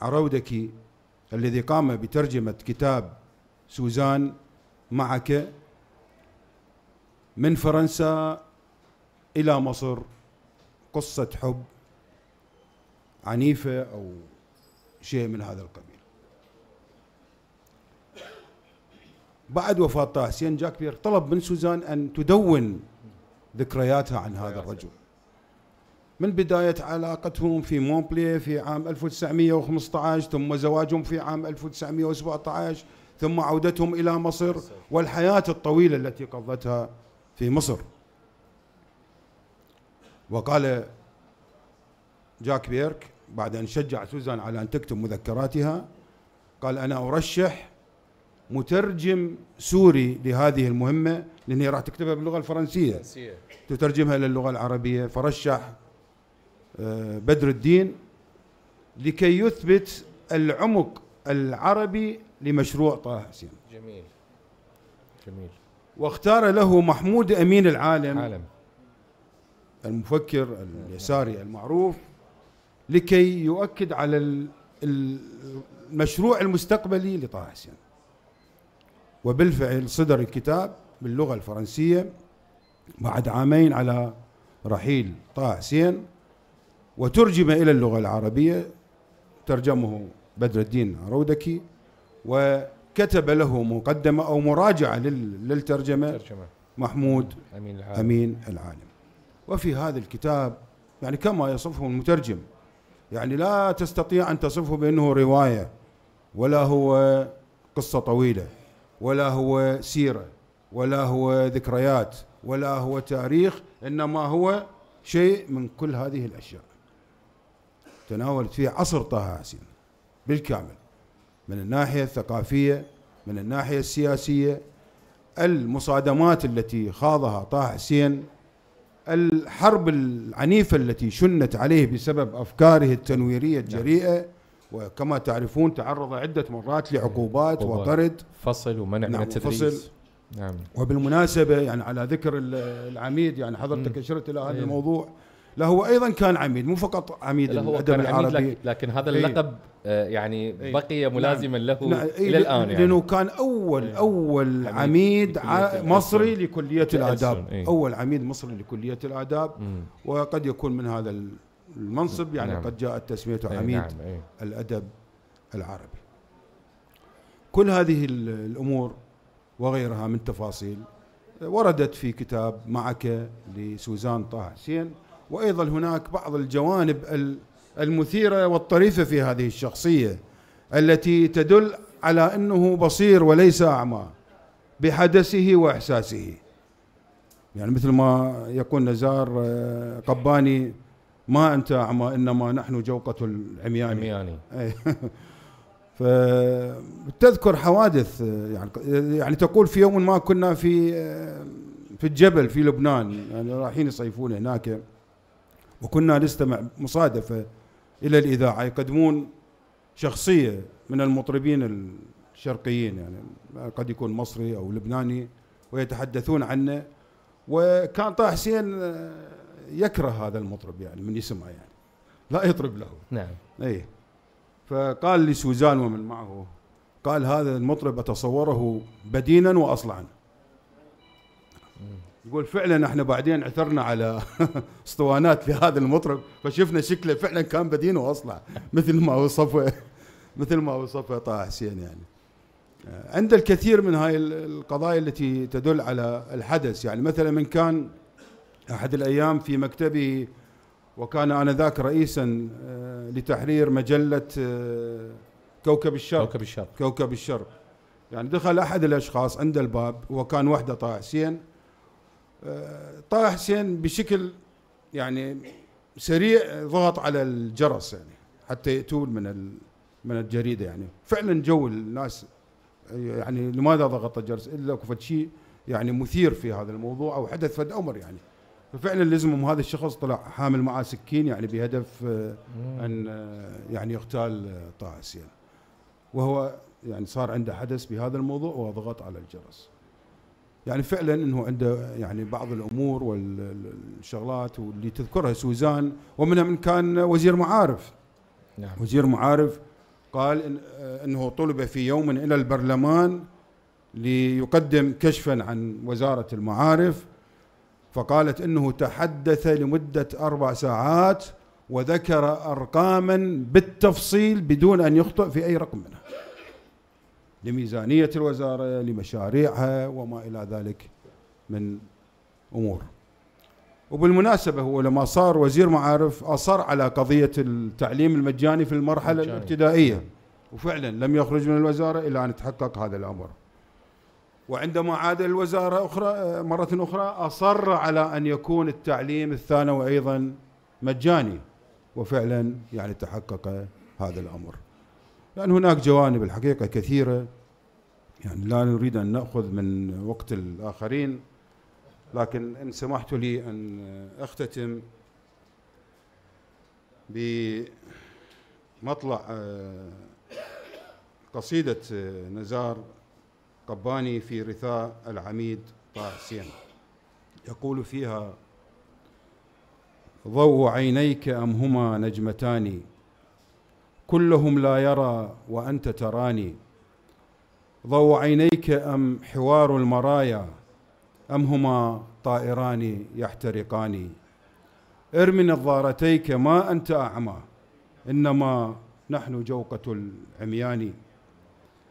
عرودكي الذي قام بترجمه كتاب سوزان معك من فرنسا الى مصر قصه حب عنيفة أو شيء من هذا القبيل بعد وفاة طه حسين جاك بير طلب من سوزان أن تدون ذكرياتها عن هذا الرجل من بداية علاقتهم في مونبلي في عام 1915 ثم زواجهم في عام 1917 ثم عودتهم إلى مصر والحياة الطويلة التي قضتها في مصر وقال جاك بيرك بعد أن شجع سوزان على أن تكتب مذكراتها قال أنا أرشح مترجم سوري لهذه المهمة لأن هي راح تكتبها باللغة الفرنسية تترجمها إلى اللغة العربية فرشح آه، بدر الدين لكي يثبت العمق العربي لمشروع طه حسين جميل جميل واختار له محمود أمين العالم عالم. المفكر اليساري المعروف لكي يؤكد على المشروع المستقبلي لطه حسين وبالفعل صدر الكتاب باللغة الفرنسية بعد عامين على رحيل طه حسين وترجم إلى اللغة العربية ترجمه بدر الدين رودكي وكتب له مقدمة أو مراجعة للترجمة ترجمة. محمود أمين العالم. أمين العالم وفي هذا الكتاب يعني كما يصفه المترجم يعني لا تستطيع أن تصفه بأنه رواية ولا هو قصة طويلة ولا هو سيرة ولا هو ذكريات ولا هو تاريخ إنما هو شيء من كل هذه الأشياء تناولت فيه عصر طه حسين بالكامل من الناحية الثقافية من الناحية السياسية المصادمات التي خاضها طه حسين الحرب العنيفة التي شنت عليه بسبب أفكاره التنويرية نعم. الجريئة وكما تعرفون تعرض عدة مرات لعقوبات وطرد فصل ومنع نعم من التدريس فصل نعم وبالمناسبة يعني على ذكر العميد يعني حضرتك أشرت إلى هذا إيه. الموضوع لا هو ايضا كان عميد مو فقط عميد لا هو الادب كان العربي عميد لكن هذا إيه. اللقب ايه يعني ايه بقي نعم. ملازما له نعم ايه الى الان يعني لانه كان اول ايه اول عميد, عميد مصري لكليه الاداب ايه اول عميد مصري لكليه الاداب وقد يكون من هذا المنصب يعني نعم قد جاءت تسميته ايه عميد نعم ايه الادب العربي كل هذه الامور وغيرها من تفاصيل وردت في كتاب معك لسوزان طه حسين وايضا هناك بعض الجوانب المثيره والطريفه في هذه الشخصيه التي تدل على انه بصير وليس اعمى بحدسه واحساسه يعني مثل ما يقول نزار آه، قباني ما انت اعمى انما نحن جوقه العمياني عمياني إيه. فتذكر حوادث آه، يعني آه، يعني تقول في يوم ما كنا في في الجبل في لبنان يعني رايحين يصيفون هناك وكنا نستمع مصادفة إلى الإذاعة يقدمون شخصية من المطربين الشرقيين يعني قد يكون مصري أو لبناني ويتحدثون عنه وكان طه حسين آه، يكره هذا المطرب يعني من يسمعه يعني لا يطرب له نعم اي فقال لسوزان ومن معه قال هذا المطرب اتصوره بدينا واصلعا يقول فعلا احنا بعدين عثرنا على اسطوانات لهذا المطرب فشفنا شكله فعلا كان بدينه اصلا مثل ما وصفه مثل ما وصفه طه حسين يعني عند الكثير من هاي القضايا التي تدل على الحدث يعني مثلا من كان احد الايام في مكتبه وكان انذاك رئيسا آه، لتحرير مجله آه، كوكب الشرق كوكب الشرق كوكب الشرق يعني دخل احد الاشخاص عند الباب وكان وحده طه حسين طه حسين بشكل يعني سريع ضغط على الجرس يعني حتى يأتون من من الجريدة يعني فعلا جو الناس يعني لماذا ضغط الجرس إلا فد شيء يعني مثير في هذا الموضوع أو حدث فد أمر يعني ففعلا لزمهم هذا الشخص طلع حامل معاه سكين يعني بهدف آه، أن آه، يعني يغتال آه، طه حسين وهو يعني صار عنده حدث بهذا الموضوع وضغط على الجرس يعني فعلا انه عنده يعني بعض الامور والشغلات واللي تذكرها سوزان ومنها من كان وزير معارف نعم. وزير معارف قال إن انه طلب في يوم الى البرلمان ليقدم كشفا عن وزاره المعارف فقالت انه تحدث لمده اربع ساعات وذكر ارقاما بالتفصيل بدون ان يخطئ في اي رقم منها لميزانية الوزارة لمشاريعها وما إلى ذلك من أمور وبالمناسبة هو لما صار وزير معارف أصر على قضية التعليم المجاني في المرحلة مجاني. الابتدائية وفعلا لم يخرج من الوزارة إلى أن تحقق هذا الأمر وعندما عاد الوزارة أخرى مرة أخرى أصر على أن يكون التعليم الثانوي أيضا مجاني وفعلا يعني تحقق هذا الأمر لأن هناك جوانب الحقيقة كثيرة يعني لا نريد أن نأخذ من وقت الآخرين لكن إن سمحت لي أن أختتم بمطلع آه، قصيدة آه، نزار قباني في رثاء العميد طه حسين يقول فيها ضوء عينيك أم هما نجمتان كلهم لا يرى وأنت تراني ضوء عينيك أم حوار المرايا أم هما طائران يحترقان ار نظارتيك ما أنت أعمى إنما نحن جوقة العميان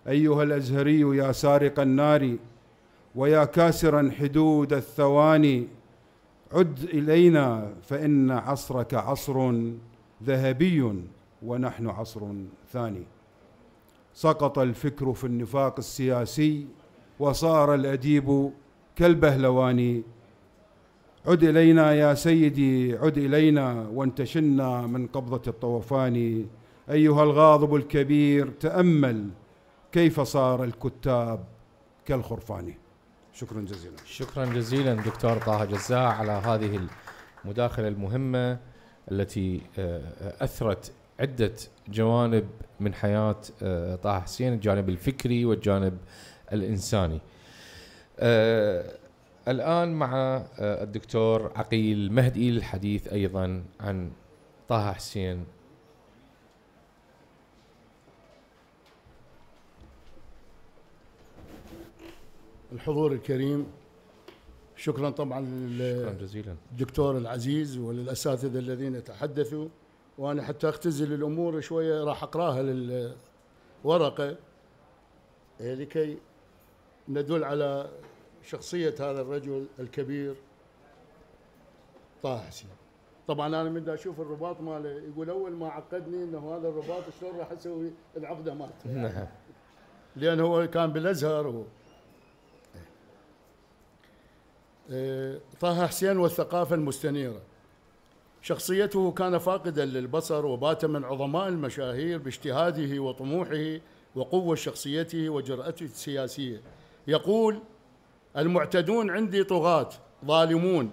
أيها الأزهري يا سارق النار ويا كاسرا حدود الثواني عد إلينا فإن عصرك عصر ذهبي ونحن عصر ثاني سقط الفكر في النفاق السياسي وصار الأديب كالبهلوان عد إلينا يا سيدي عد إلينا وانتشنا من قبضة الطوفان أيها الغاضب الكبير تأمل كيف صار الكتاب كالخرفان شكرا جزيلا شكرا جزيلا دكتور طه جزاع على هذه المداخلة المهمة التي آه، آه، أثرت عده جوانب من حياه آه، طه حسين الجانب الفكري والجانب الانساني. آه، الان مع آه، الدكتور عقيل مهدي للحديث ايضا عن طه حسين الحضور الكريم شكرا طبعا شكرا جزيلا للدكتور العزيز وللاساتذه الذين تحدثوا وانا حتى اختزل الامور شويه راح اقراها للورقه إيه، لكي ندل على شخصيه هذا الرجل الكبير طه حسين طبعا انا من اشوف الرباط ماله يقول اول ما عقدني انه هذا الرباط شلون راح اسوي العقده مالته يعني نعم. لان هو كان بالازهر و... إيه. إيه، طه حسين والثقافه المستنيره شخصيته كان فاقدا للبصر وبات من عظماء المشاهير باجتهاده وطموحه وقوة شخصيته وجرأته السياسية يقول المعتدون عندي طغاة ظالمون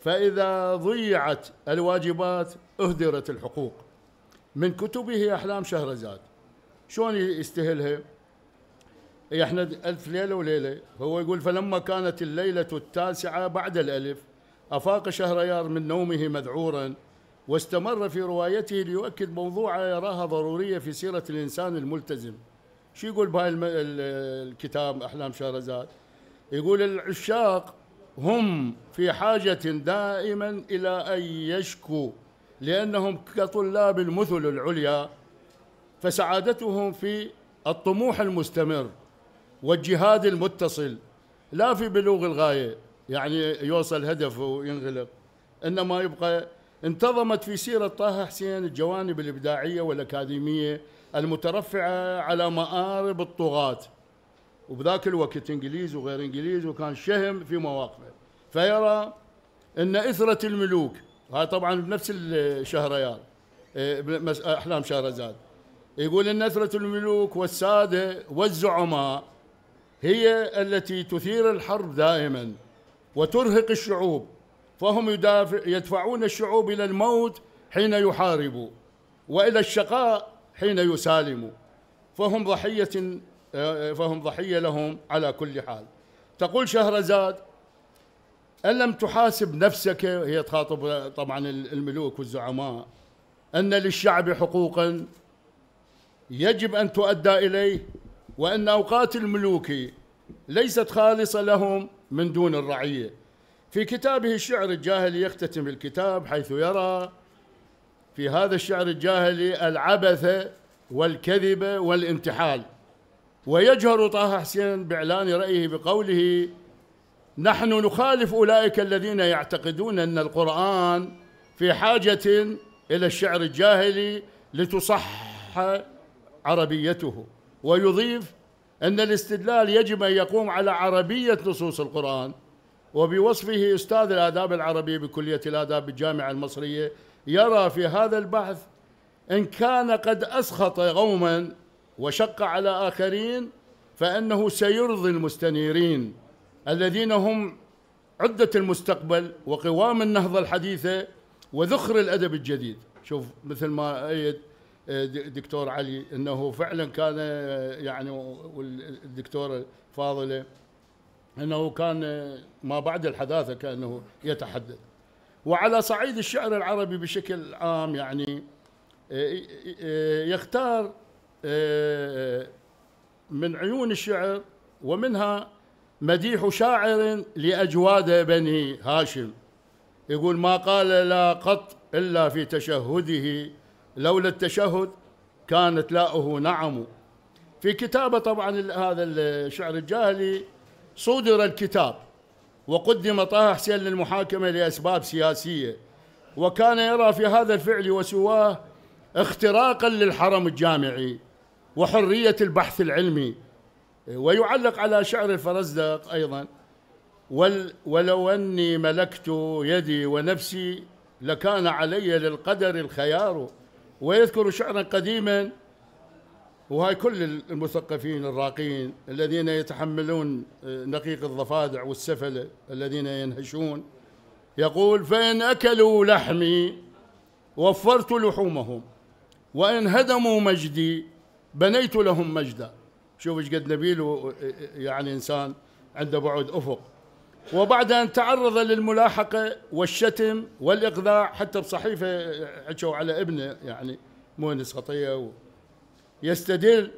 فإذا ضيعت الواجبات أهدرت الحقوق من كتبه أحلام شهرزاد شلون يستهلها احنا ألف ليلة وليلة هو يقول فلما كانت الليلة التاسعة بعد الألف أفاق شهريار من نومه مذعورا واستمر في روايته ليؤكد موضوع يراها ضرورية في سيرة الإنسان الملتزم شو يقول بهاي الكتاب أحلام شهرزاد يقول العشاق هم في حاجة دائما إلى أن يشكوا لأنهم كطلاب المثل العليا فسعادتهم في الطموح المستمر والجهاد المتصل لا في بلوغ الغاية يعني يوصل هدفه وينغلق انما يبقى انتظمت في سيره طه حسين الجوانب الابداعيه والاكاديميه المترفعه على مآرب الطغاة وبذاك الوقت انجليز وغير انجليز وكان شهم في مواقفه فيرى ان اثره الملوك هاي طبعا بنفس شهريار إيه، احلام شهرزاد يقول ان اثره الملوك والساده والزعماء هي التي تثير الحرب دائما وترهق الشعوب فهم يدافع يدفعون الشعوب إلى الموت حين يحاربوا وإلى الشقاء حين يسالموا فهم ضحية آه، فهم ضحية لهم على كل حال تقول شهرزاد أن لم تحاسب نفسك هي تخاطب طبعا الملوك والزعماء أن للشعب حقوقا يجب أن تؤدى إليه وأن أوقات الملوك ليست خالصة لهم من دون الرعية في كتابه الشعر الجاهلي يختتم الكتاب حيث يرى في هذا الشعر الجاهلي العبث والكذب والانتحال ويجهر طه حسين بإعلان رأيه بقوله نحن نخالف أولئك الذين يعتقدون أن القرآن في حاجة إلى الشعر الجاهلي لتصح عربيته ويضيف أن الاستدلال يجب أن يقوم على عربية نصوص القرآن وبوصفه أستاذ الآداب العربيه بكلية الآداب بالجامعة المصرية يرى في هذا البحث إن كان قد أسخط قوما وشق على آخرين فإنه سيرضي المستنيرين الذين هم عدة المستقبل وقوام النهضة الحديثة وذخر الأدب الجديد شوف مثل ما أيد آه، دكتور علي انه فعلا كان آه، يعني والدكتوره فاضله انه كان آه، ما بعد الحداثه كانه يتحدث وعلى صعيد الشعر العربي بشكل عام يعني يختار من عيون الشعر ومنها مديح شاعر لأجواد بني هاشم يقول ما قال لا قط إلا في تشهده لولا التشهد كانت لاؤه نعم في كتابة طبعا هذا الشعر الجاهلي صدر الكتاب وقدم طه حسين للمحاكمة لأسباب سياسية وكان يرى في هذا الفعل وسواه اختراقا للحرم الجامعي وحرية البحث العلمي ويعلق على شعر الفرزدق أيضا ولو أني ملكت يدي ونفسي لكان علي للقدر الخيار ويذكر شعرا قديما وهاي كل المثقفين الراقين الذين يتحملون آه، نقيق الضفادع والسفلة الذين ينهشون يقول فإن أكلوا لحمي وفرت لحومهم وإن هدموا مجدي بنيت لهم مجدا شوف ايش قد نبيل آه، آه، يعني إنسان عنده بعد أفق وبعد أن تعرض للملاحقة والشتم والإقذاع حتى بصحيفة حكوا على ابنه يعني مؤنس خطية و... يستدل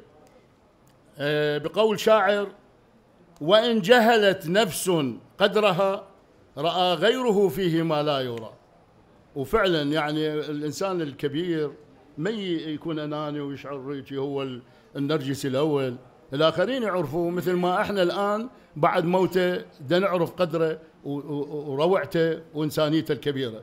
آه، بقول شاعر وإن جهلت نفس قدرها رأى غيره فيه ما لا يرى وفعلا يعني الإنسان الكبير ما يكون أناني ويشعر هو النرجسي الأول الآخرين يعرفوه مثل ما إحنا الآن بعد موته دا نعرف قدره وروعته وإنسانيته الكبيرة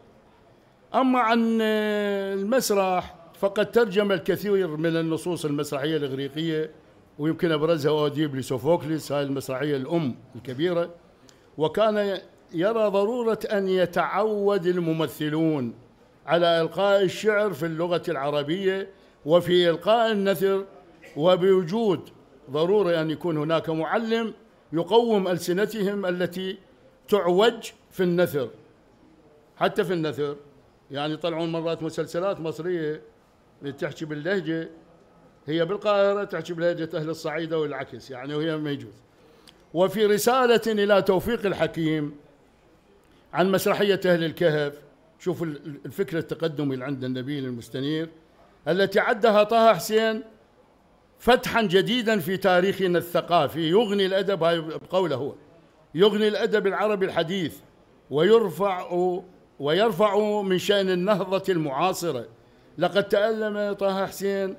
أما عن المسرح فقد ترجم الكثير من النصوص المسرحية الإغريقية ويمكن أبرزها أوديب لسوفوكليس هاي المسرحية الأم الكبيرة وكان يرى ضرورة أن يتعود الممثلون على إلقاء الشعر في اللغة العربية وفي إلقاء النثر وبوجود ضروري أن يكون هناك معلم يقوم ألسنتهم التي تعوج في النثر حتى في النثر يعني يطلعون مرات مسلسلات مصرية تحكي باللهجة هي بالقاهرة تحكي بلهجة أهل الصعيدة والعكس يعني وهي ما يجوز وفي رسالة إلى توفيق الحكيم عن مسرحية أهل الكهف شوفوا الفكر التقدمي اللي عند النبيل المستنير التي عدها طه حسين فتحا جديدا في تاريخنا الثقافي يغني الأدب بقوله هو يغني الأدب العربي الحديث ويرفع ويرفع من شأن النهضة المعاصرة لقد تألم طه حسين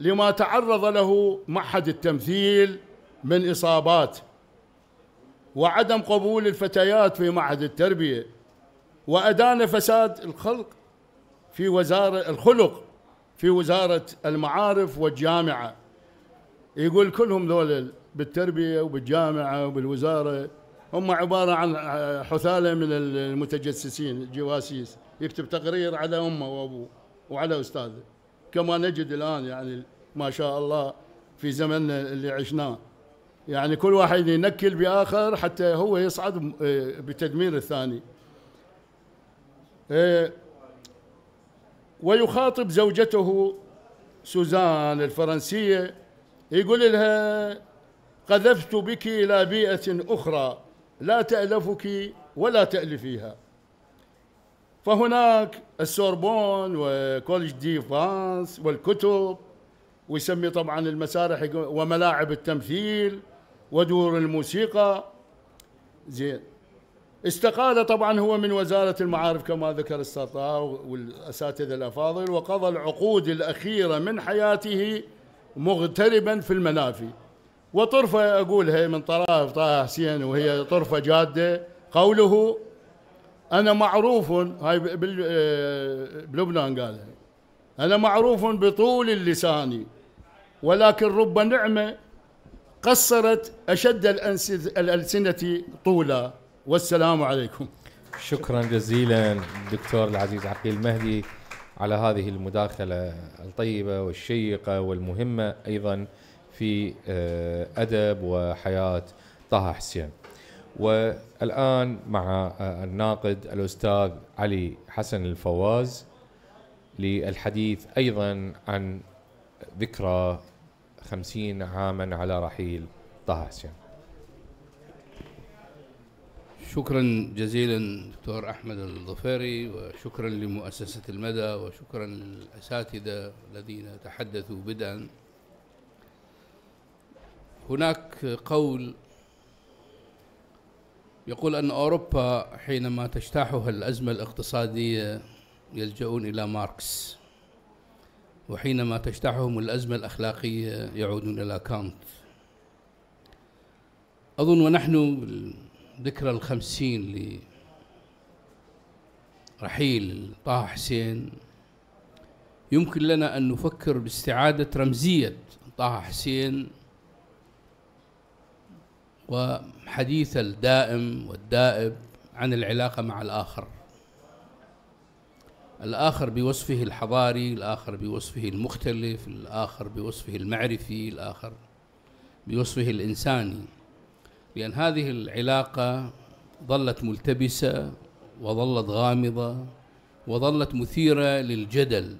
لما تعرض له معهد التمثيل من إصابات وعدم قبول الفتيات في معهد التربية وأدان فساد الخلق في وزارة الخلق في وزارة المعارف والجامعة يقول كلهم ذول بالتربيه وبالجامعه وبالوزاره هم عباره عن حثاله من المتجسسين الجواسيس يكتب تقرير على امه وابوه وعلى استاذه كما نجد الان يعني ما شاء الله في زمننا اللي عشناه يعني كل واحد ينكل باخر حتى هو يصعد آه، بتدمير الثاني آه، ويخاطب زوجته سوزان الفرنسيه يقول لها قذفت بك إلى بيئة أخرى لا تألفك ولا تألفيها فهناك السوربون وكولج دي فرانس والكتب ويسمي طبعا المسارح وملاعب التمثيل ودور الموسيقى زين استقال طبعا هو من وزارة المعارف كما ذكر السطاع والأساتذة الأفاضل وقضى العقود الأخيرة من حياته مغتربا في المنافي وطرفة أقولها من طرائف طه حسين وهي طرفة جادة قوله أنا معروف هاي آه، بلبنان قالها أنا معروف بطول اللسان ولكن رب نعمة قصرت أشد الألسنة طولا والسلام عليكم شكرا جزيلا دكتور العزيز عقيل مهدي على هذه المداخلة الطيبة والشيقة والمهمة أيضا في آه، أدب وحياة طه حسين والآن مع آه، الناقد الأستاذ علي حسن الفواز للحديث أيضا عن ذكرى خمسين عاما على رحيل طه حسين شكرا جزيلا دكتور احمد الظفيري وشكرا لمؤسسه المدى وشكرا للاساتذه الذين تحدثوا بدءا هناك قول يقول ان اوروبا حينما تجتاحها الازمه الاقتصاديه يلجؤون الى ماركس وحينما تجتاحهم الازمه الاخلاقيه يعودون الى كانت اظن ونحن ذكرى الخمسين لرحيل طه حسين يمكن لنا أن نفكر باستعادة رمزية طه حسين وحديث الدائم والدائب عن العلاقة مع الآخر الآخر بوصفه الحضاري الآخر بوصفه المختلف الآخر بوصفه المعرفي الآخر بوصفه الإنساني بأن هذه العلاقة ظلت ملتبسة وظلت غامضة وظلت مثيرة للجدل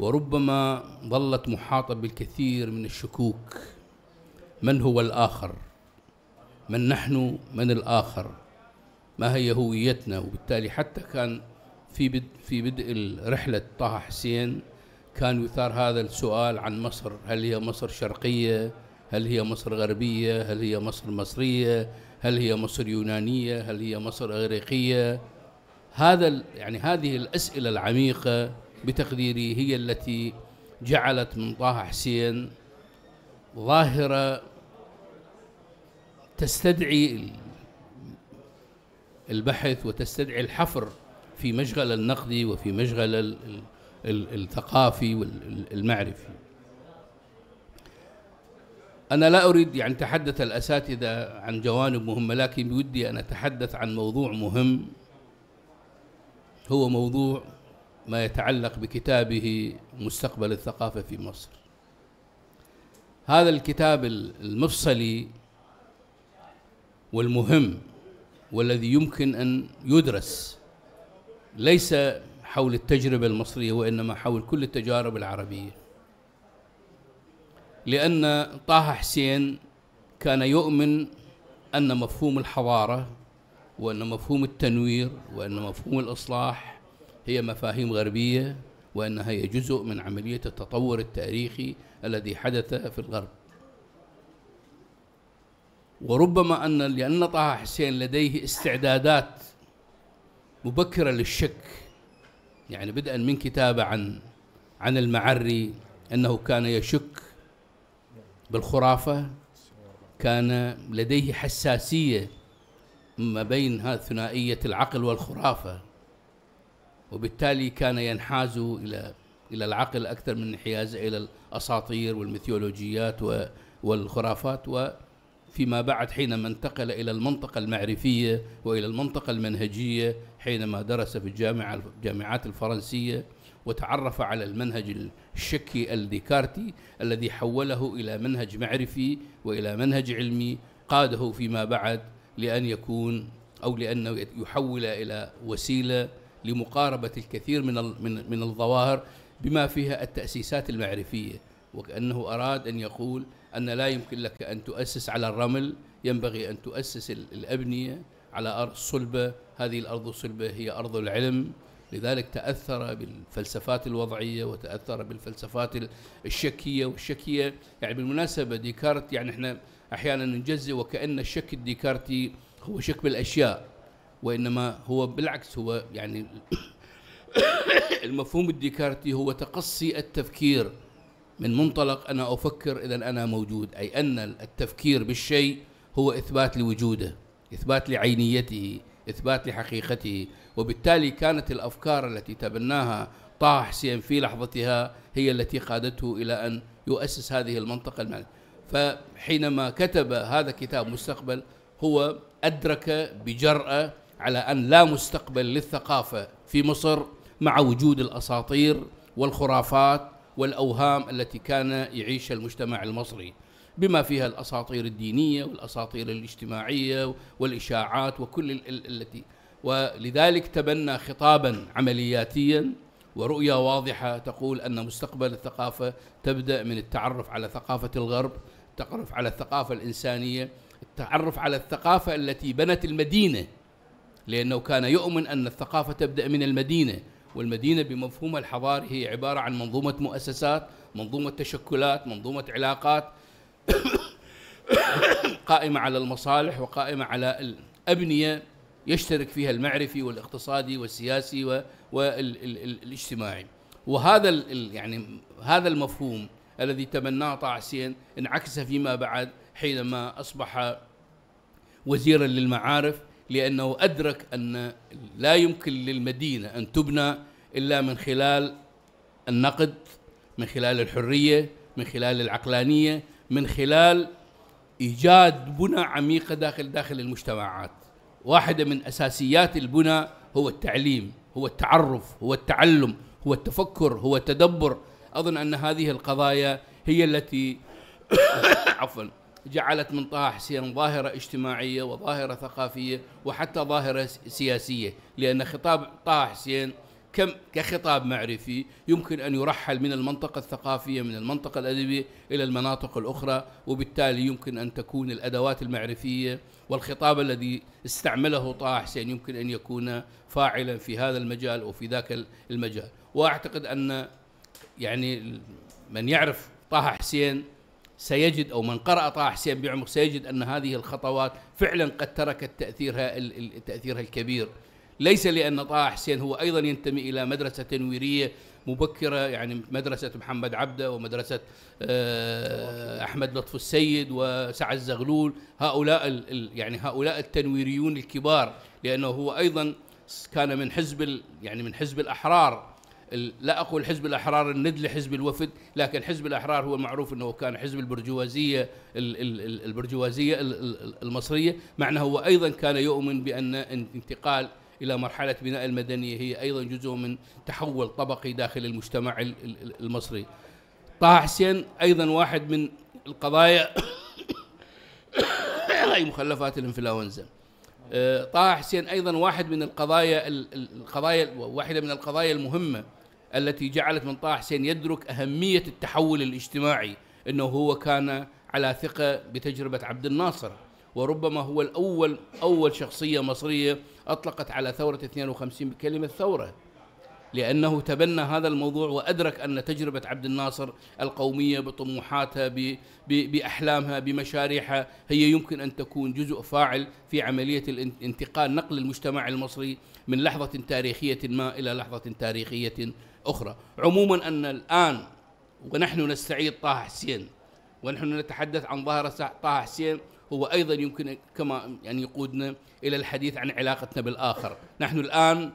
وربما ظلت محاطة بالكثير من الشكوك من هو الآخر من نحن من الآخر ما هي هويتنا وبالتالي حتى كان في بدء في بدء رحلة طه حسين كان يثار هذا السؤال عن مصر هل هي مصر شرقية هل هي مصر غربية هل هي مصر مصرية هل هي مصر يونانية هل هي مصر إغريقية هذا يعني هذه الأسئلة العميقة بتقديري هي التي جعلت من طه حسين ظاهرة تستدعي البحث وتستدعي الحفر في مشغل النقدي وفي مشغل الثقافي والمعرفي أنا لا أريد يعني تحدث الأساتذة عن جوانب مهمة لكن بودي أن أتحدث عن موضوع مهم هو موضوع ما يتعلق بكتابه مستقبل الثقافة في مصر هذا الكتاب المفصلي والمهم والذي يمكن أن يدرس ليس حول التجربة المصرية وإنما حول كل التجارب العربية لأن طه حسين كان يؤمن أن مفهوم الحضارة وأن مفهوم التنوير وأن مفهوم الإصلاح هي مفاهيم غربية وأنها هي جزء من عملية التطور التاريخي الذي حدث في الغرب وربما أن لأن طه حسين لديه استعدادات مبكرة للشك يعني بدءا من كتابة عن عن المعري أنه كان يشك بالخرافة كان لديه حساسية ما بين ثنائية العقل والخرافة وبالتالي كان ينحاز إلى إلى العقل أكثر من انحيازه إلى الأساطير والميثولوجيات والخرافات وفيما بعد حينما انتقل إلى المنطقة المعرفية وإلى المنطقة المنهجية حينما درس في الجامعة الجامعات الفرنسية وتعرف على المنهج الشكي الديكارتي الذي حوله إلى منهج معرفي وإلى منهج علمي قاده فيما بعد لأن يكون أو لأنه يحول إلى وسيلة لمقاربة الكثير من من من الظواهر بما فيها التأسيسات المعرفية وكأنه أراد أن يقول أن لا يمكن لك أن تؤسس على الرمل ينبغي أن تؤسس الأبنية على أرض صلبة هذه الأرض الصلبة هي أرض العلم لذلك تأثر بالفلسفات الوضعية وتأثر بالفلسفات الشكية والشكية يعني بالمناسبة ديكارت يعني احنا أحيانا نجزي وكأن الشك الديكارتي هو شك بالأشياء وإنما هو بالعكس هو يعني المفهوم الديكارتي هو تقصي التفكير من منطلق أنا أفكر إذا أنا موجود أي أن التفكير بالشيء هو إثبات لوجوده إثبات لعينيته إثبات لحقيقته وبالتالي كانت الأفكار التي تبناها طه حسين في لحظتها هي التي قادته إلى أن يؤسس هذه المنطقة المعنية فحينما كتب هذا كتاب مستقبل هو أدرك بجرأة على أن لا مستقبل للثقافة في مصر مع وجود الأساطير والخرافات والأوهام التي كان يعيشها المجتمع المصري بما فيها الأساطير الدينية والأساطير الاجتماعية والإشاعات وكل التي ولذلك تبنى خطابا عملياتيا ورؤية واضحة تقول أن مستقبل الثقافة تبدأ من التعرف على ثقافة الغرب التعرف على الثقافة الإنسانية التعرف على الثقافة التي بنت المدينة لأنه كان يؤمن أن الثقافة تبدأ من المدينة والمدينة بمفهومها الحضاري هي عبارة عن منظومة مؤسسات منظومة تشكلات منظومة علاقات قائمة على المصالح وقائمة على الأبنية يشترك فيها المعرفي والاقتصادي والسياسي والاجتماعي وهذا يعني هذا المفهوم الذي تبناه طه حسين انعكس فيما بعد حينما اصبح وزيرا للمعارف لانه ادرك ان لا يمكن للمدينه ان تبنى الا من خلال النقد من خلال الحريه من خلال العقلانيه من خلال ايجاد بنى عميقه داخل داخل المجتمعات واحدة من أساسيات البنى هو التعليم هو التعرف هو التعلم هو التفكر هو التدبر أظن أن هذه القضايا هي التي عفوا جعلت من طه حسين ظاهرة اجتماعية وظاهرة ثقافية وحتى ظاهرة سياسية لأن خطاب طه حسين كم كخطاب معرفي يمكن أن يرحل من المنطقة الثقافية من المنطقة الأدبية إلى المناطق الأخرى وبالتالي يمكن أن تكون الأدوات المعرفية والخطاب الذي استعمله طه حسين يمكن أن يكون فاعلا في هذا المجال وفي ذاك المجال وأعتقد أن يعني من يعرف طه حسين سيجد او من قرأ طه حسين بعمق سيجد ان هذه الخطوات فعلا قد تركت تاثيرها تاثيرها الكبير ليس لأن طه حسين هو أيضا ينتمي إلى مدرسة تنويرية مبكرة يعني مدرسة محمد عبده ومدرسة آه، أحمد لطف السيد وسعد زغلول هؤلاء يعني هؤلاء التنويريون الكبار لأنه هو أيضا كان من حزب يعني من حزب الأحرار لا أقول حزب الأحرار الند لحزب الوفد لكن حزب الأحرار هو معروف أنه كان حزب البرجوازية البرجوازية المصرية معنى هو أيضا كان يؤمن بأن انتقال إلى مرحلة بناء المدنية هي أيضا جزء من تحول طبقي داخل المجتمع المصري طه حسين أيضا واحد من القضايا هاي مخلفات الانفلونزا آه، طه حسين أيضا واحد من القضايا القضايا واحدة من القضايا المهمة التي جعلت من طه حسين يدرك أهمية التحول الاجتماعي أنه هو كان على ثقة بتجربة عبد الناصر وربما هو الأول أول شخصية مصرية أطلقت على ثورة 52 بكلمة ثورة لأنه تبنى هذا الموضوع وأدرك أن تجربة عبد الناصر القومية بطموحاتها بأحلامها بمشاريعها هي يمكن أن تكون جزء فاعل في عملية الانتقال نقل المجتمع المصري من لحظة تاريخية ما إلى لحظة تاريخية أخرى عموما أن الآن ونحن نستعيد طه حسين ونحن نتحدث عن ظاهرة طه حسين هو أيضا يمكن كما يعني يقودنا إلى الحديث عن علاقتنا بالآخر نحن الآن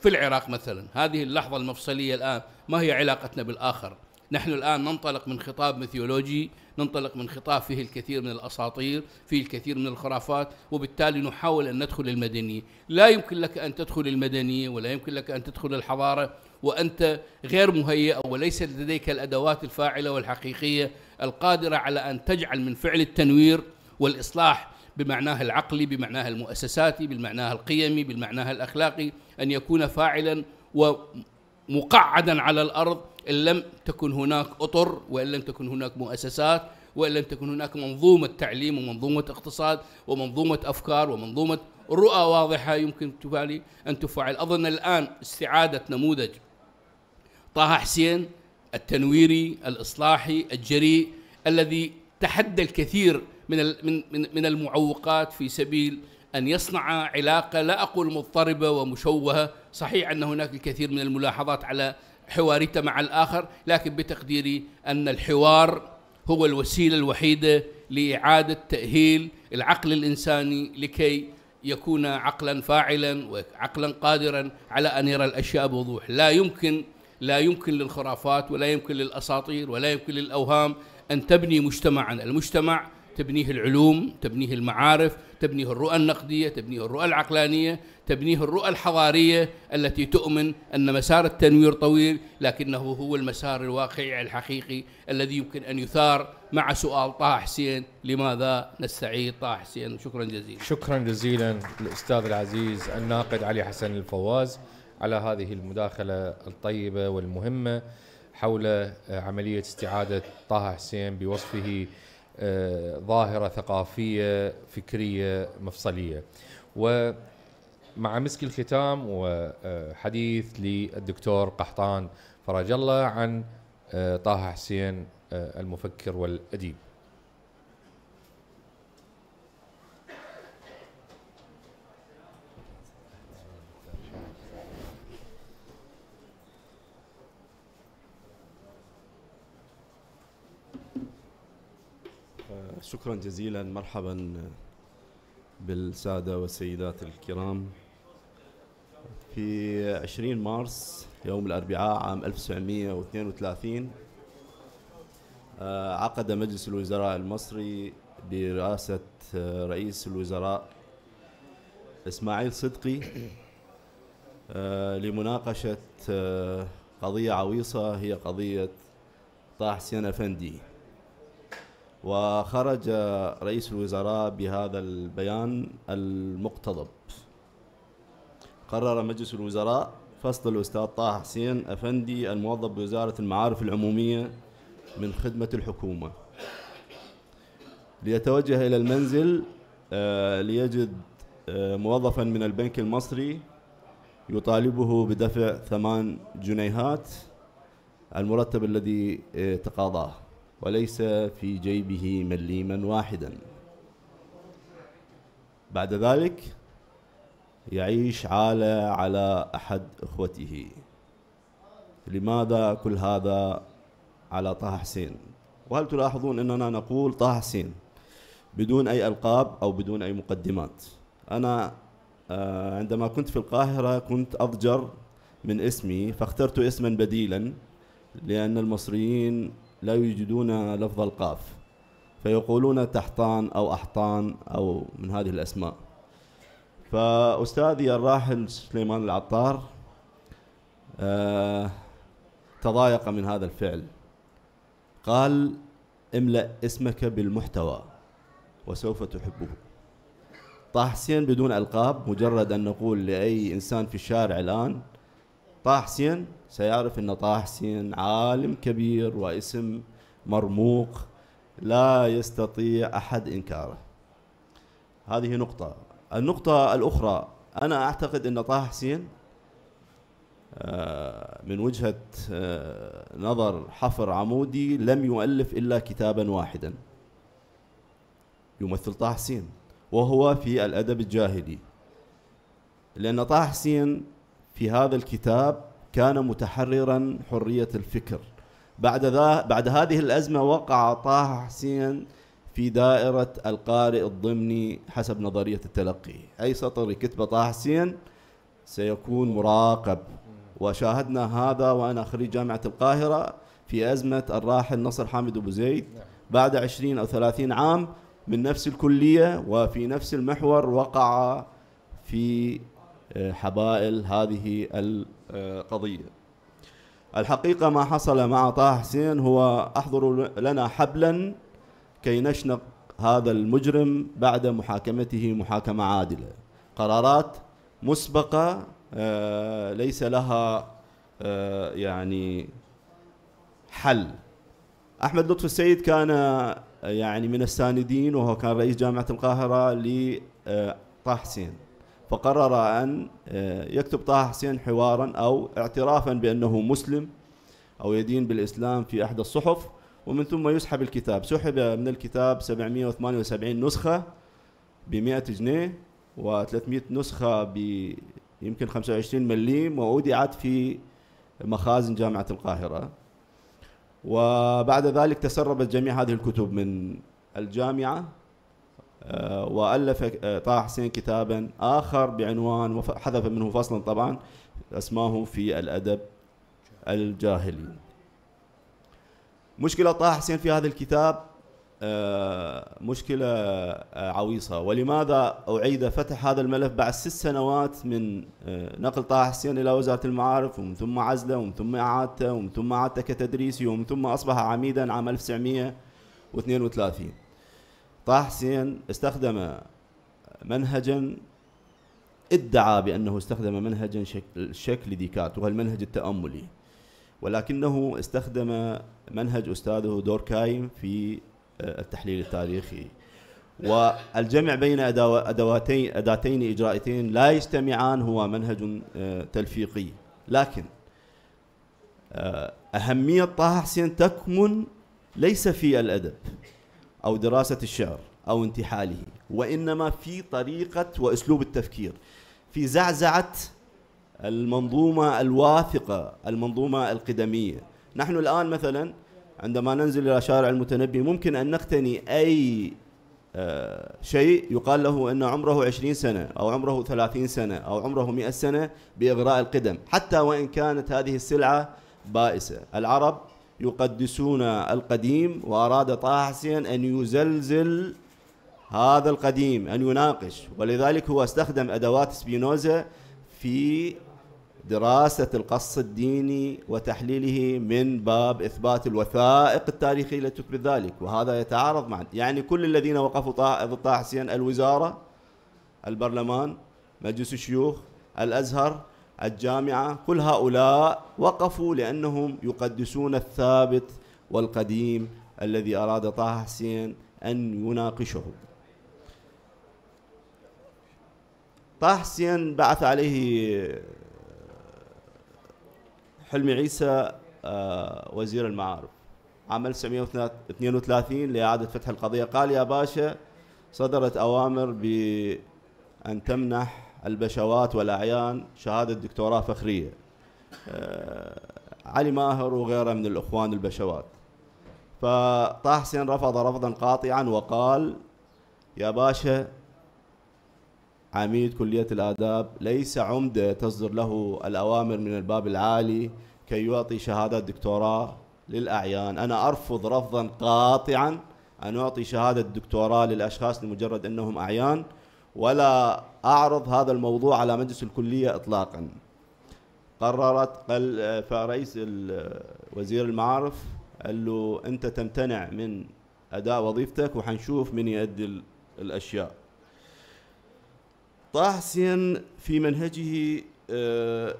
في العراق مثلا هذه اللحظة المفصلية الآن ما هي علاقتنا بالآخر نحن الآن ننطلق من خطاب مثيولوجي ننطلق من خطاب فيه الكثير من الأساطير فيه الكثير من الخرافات وبالتالي نحاول أن ندخل المدنية لا يمكن لك أن تدخل المدنية ولا يمكن لك أن تدخل الحضارة وأنت غير مهيئ وليس لديك الأدوات الفاعلة والحقيقية القادرة على أن تجعل من فعل التنوير والإصلاح بمعناها العقلي بمعناها المؤسساتي بمعناها القيمي بمعناها الأخلاقي أن يكون فاعلا ومقعدا على الأرض إن لم تكن هناك أطر وإن لم تكن هناك مؤسسات وإن لم تكن هناك منظومة تعليم ومنظومة اقتصاد ومنظومة أفكار ومنظومة رؤى واضحة يمكن تبالي أن تفعل أظن الآن استعادة نموذج طه حسين التنويري الإصلاحي الجريء الذي تحدى الكثير من من من المعوقات في سبيل أن يصنع علاقة لا أقول مضطربة ومشوهة صحيح أن هناك الكثير من الملاحظات على حوارته مع الآخر لكن بتقديري أن الحوار هو الوسيلة الوحيدة لإعادة تأهيل العقل الإنساني لكي يكون عقلا فاعلا وعقلا قادرا على أن يرى الأشياء بوضوح لا يمكن لا يمكن للخرافات ولا يمكن للأساطير ولا يمكن للأوهام أن تبني مجتمعا المجتمع تبنيه العلوم تبنيه المعارف تبنيه الرؤى النقدية تبنيه الرؤى العقلانية تبنيه الرؤى الحضارية التي تؤمن أن مسار التنوير طويل لكنه هو المسار الواقعي الحقيقي الذي يمكن أن يثار مع سؤال طه حسين لماذا نستعيد طه حسين شكرا جزيلا شكرا جزيلا الأستاذ العزيز الناقد علي حسن الفواز على هذه المداخلة الطيبة والمهمة حول عملية استعادة طه حسين بوصفه آه، ظاهره ثقافيه فكريه مفصليه ومع مسك الختام وحديث للدكتور قحطان فرج الله عن آه، طه حسين آه، المفكر والاديب شكرا جزيلا مرحبا بالسادة والسيدات الكرام في 20 مارس يوم الأربعاء عام 1932 آه، عقد مجلس الوزراء المصري برئاسة آه، رئيس الوزراء إسماعيل صدقي آه، لمناقشة قضية عويصة هي قضية طه حسين أفندي وخرج رئيس الوزراء بهذا البيان المقتضب قرر مجلس الوزراء فصل الأستاذ طه حسين أفندي الموظف بوزارة المعارف العمومية من خدمة الحكومة ليتوجه إلى المنزل آه، ليجد آه، موظفا من البنك المصري يطالبه بدفع ثمان جنيهات المرتب الذي آه، تقاضاه وليس في جيبه مليما واحدا بعد ذلك يعيش عالة على أحد أخوته لماذا كل هذا على طه حسين وهل تلاحظون أننا نقول طه حسين بدون أي ألقاب أو بدون أي مقدمات أنا آه، عندما كنت في القاهرة كنت أضجر من اسمي فاخترت اسما بديلا لأن المصريين لا يجدون لفظ القاف فيقولون تحطان أو أحطان أو من هذه الأسماء فأستاذي الراحل سليمان العطار آه تضايق من هذا الفعل قال املأ اسمك بالمحتوى وسوف تحبه طه حسين بدون ألقاب مجرد أن نقول لأي إنسان في الشارع الآن طه حسين سيعرف أن طه حسين عالم كبير واسم مرموق لا يستطيع أحد إنكاره هذه نقطة النقطة الأخرى أنا أعتقد أن طه حسين آه، من وجهة آه، نظر حفر عمودي لم يؤلف إلا كتابا واحدا يمثل طه حسين وهو في الأدب الجاهلي لأن طه حسين في هذا الكتاب كان متحررا حرية الفكر بعد, ذا بعد هذه الأزمة وقع طه حسين في دائرة القارئ الضمني حسب نظرية التلقي أي سطر يكتبه طه حسين سيكون مراقب وشاهدنا هذا وأنا خريج جامعة القاهرة في أزمة الراحل نصر حامد أبو زيد نعم. بعد عشرين أو ثلاثين عام من نفس الكلية وفي نفس المحور وقع في حبائل هذه القضية الحقيقة ما حصل مع طه حسين هو أحضروا لنا حبلا كي نشنق هذا المجرم بعد محاكمته محاكمة عادلة قرارات مسبقة آه، ليس لها آه، يعني حل أحمد لطفي السيد كان آه، يعني من الساندين وهو كان رئيس جامعة القاهرة لطه حسين فقرر أن آه، يكتب طه حسين حوارا أو اعترافا بأنه مسلم أو يدين بالإسلام في أحد الصحف ومن ثم يسحب الكتاب سحب من الكتاب 778 نسخة ب 100 جنيه و300 نسخة ب يمكن 25 مليم وأودعت في مخازن جامعة القاهرة وبعد ذلك تسربت جميع هذه الكتب من الجامعة آه، والف طه حسين كتابا اخر بعنوان حذف منه فصلا طبعا اسماه في الادب الجاهلي. مشكله طه حسين في هذا الكتاب آه، مشكله آه، عويصه ولماذا اعيد فتح هذا الملف بعد ست سنوات من نقل طه حسين الى وزاره المعارف ومن ثم عزله ومن ثم اعادته ومن ثم اعادته كتدريسي ومن ثم اصبح عميدا عام 1932 طه حسين استخدم منهجا ادعى بأنه استخدم منهجا شكل, ديكارت ديكات وهو المنهج التأملي ولكنه استخدم منهج أستاذه دوركايم في آه، التحليل التاريخي والجمع بين أدواتين أداتين إجرائتين لا يجتمعان هو منهج آه، تلفيقي لكن آه، أهمية طه حسين تكمن ليس في الأدب أو دراسة الشعر أو انتحاله وإنما في طريقة وأسلوب التفكير في زعزعة المنظومة الواثقة المنظومة القدمية نحن الآن مثلا عندما ننزل إلى شارع المتنبي ممكن أن نقتني أي آه، شيء يقال له أن عمره 20 سنة أو عمره 30 سنة أو عمره 100 سنة بإغراء القدم حتى وإن كانت هذه السلعة بائسة العرب يقدسون القديم وأراد طه حسين أن يزلزل هذا القديم أن يناقش ولذلك هو استخدم أدوات سبينوزا في دراسة القص الديني وتحليله من باب إثبات الوثائق التاريخية التي تثبت ذلك وهذا يتعارض مع يعني كل الذين وقفوا ضد طه حسين الوزارة البرلمان مجلس الشيوخ الأزهر الجامعة كل هؤلاء وقفوا لأنهم يقدسون الثابت والقديم الذي أراد طه حسين أن يناقشه طه حسين بعث عليه آه، حلمي عيسى آه، وزير المعارف عام 1932 لإعادة فتح القضية قال يا باشا صدرت أوامر بأن تمنح البشوات والأعيان شهادة دكتوراه فخرية آه، علي ماهر وغيره من الإخوان البشوات فطه حسين رفض رفضا قاطعا وقال يا باشا عميد كلية الآداب ليس عمدة تصدر له الأوامر من الباب العالي كي يعطي شهادة دكتوراه للأعيان أنا أرفض رفضا قاطعا أن أعطي شهادة دكتوراه للأشخاص لمجرد أنهم أعيان ولا أعرض هذا الموضوع على مجلس الكلية إطلاقا قررت قال آه، فرئيس آه، وزير المعارف قال له أنت تمتنع من أداء وظيفتك وحنشوف من يؤدي الأشياء طه حسين في منهجه آه،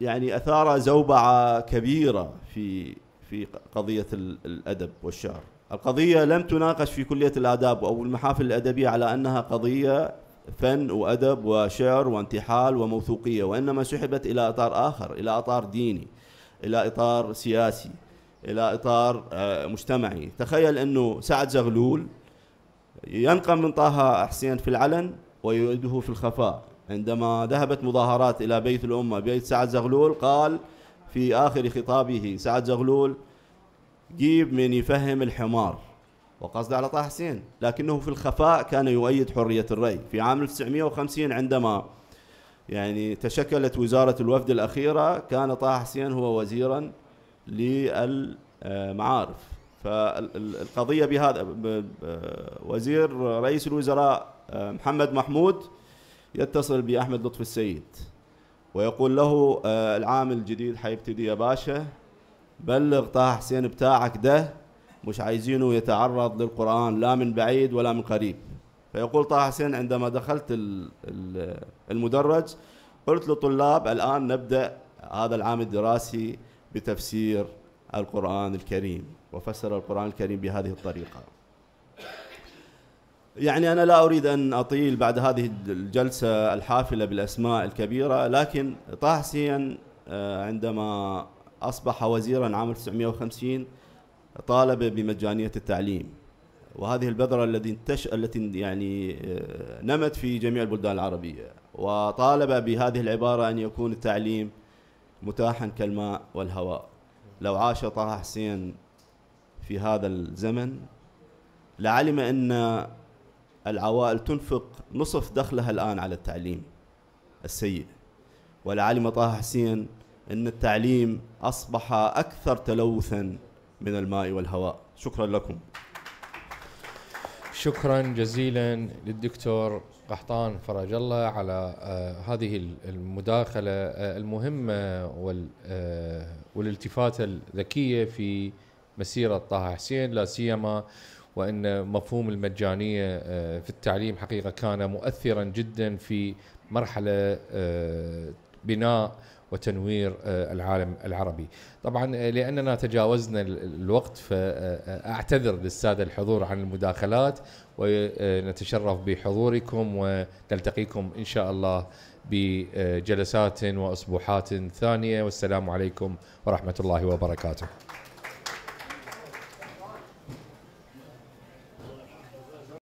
يعني أثار زوبعة كبيرة في في قضية الأدب والشعر القضية لم تناقش في كلية الآداب أو المحافل الأدبية على أنها قضية فن وأدب وشعر وانتحال وموثوقية وإنما سحبت إلى إطار آخر إلى إطار ديني إلى إطار سياسي إلى إطار آه، مجتمعي تخيل أنه سعد زغلول ينقم من طه حسين في العلن ويؤده في الخفاء عندما ذهبت مظاهرات إلى بيت الأمة بيت سعد زغلول قال في آخر خطابه سعد زغلول جيب من يفهم الحمار وقصد على طه حسين لكنه في الخفاء كان يؤيد حرية الرأي في عام 1950 عندما يعني تشكلت وزارة الوفد الأخيرة كان طه حسين هو وزيرا للمعارف فالقضية بهذا وزير رئيس الوزراء محمد محمود يتصل بأحمد لطفي السيد ويقول له آه، العام الجديد حيبتدي يا باشا بلغ طه حسين بتاعك ده مش عايزينه يتعرض للقرآن لا من بعيد ولا من قريب فيقول طه حسين عندما دخلت المدرج قلت للطلاب الآن نبدأ هذا العام الدراسي بتفسير القرآن الكريم وفسر القرآن الكريم بهذه الطريقة يعني أنا لا أريد أن أطيل بعد هذه الجلسة الحافلة بالأسماء الكبيرة لكن طه حسين آه، عندما أصبح وزيرا عام 1950 طالب بمجانيه التعليم وهذه البذره التي انتش... التي يعني آه، نمت في جميع البلدان العربيه وطالب بهذه العباره ان يكون التعليم متاحا كالماء والهواء لو عاش طه حسين في هذا الزمن لعلم ان العوائل تنفق نصف دخلها الان على التعليم السيء ولعلم طه حسين ان التعليم اصبح اكثر تلوثا من الماء والهواء شكرا لكم شكرا جزيلا للدكتور قحطان فرج الله على آه، هذه المداخلة آه، المهمة آه، والالتفاتة الذكية في مسيرة طه حسين لا سيما وأن مفهوم المجانية في التعليم حقيقة كان مؤثرا جدا في مرحلة بناء وتنوير آه، العالم العربي طبعا آه، لأننا تجاوزنا الوقت فأعتذر آه، للسادة الحضور عن المداخلات ونتشرف بحضوركم ونلتقيكم إن شاء الله بجلسات وأسبوحات ثانية والسلام عليكم ورحمة الله وبركاته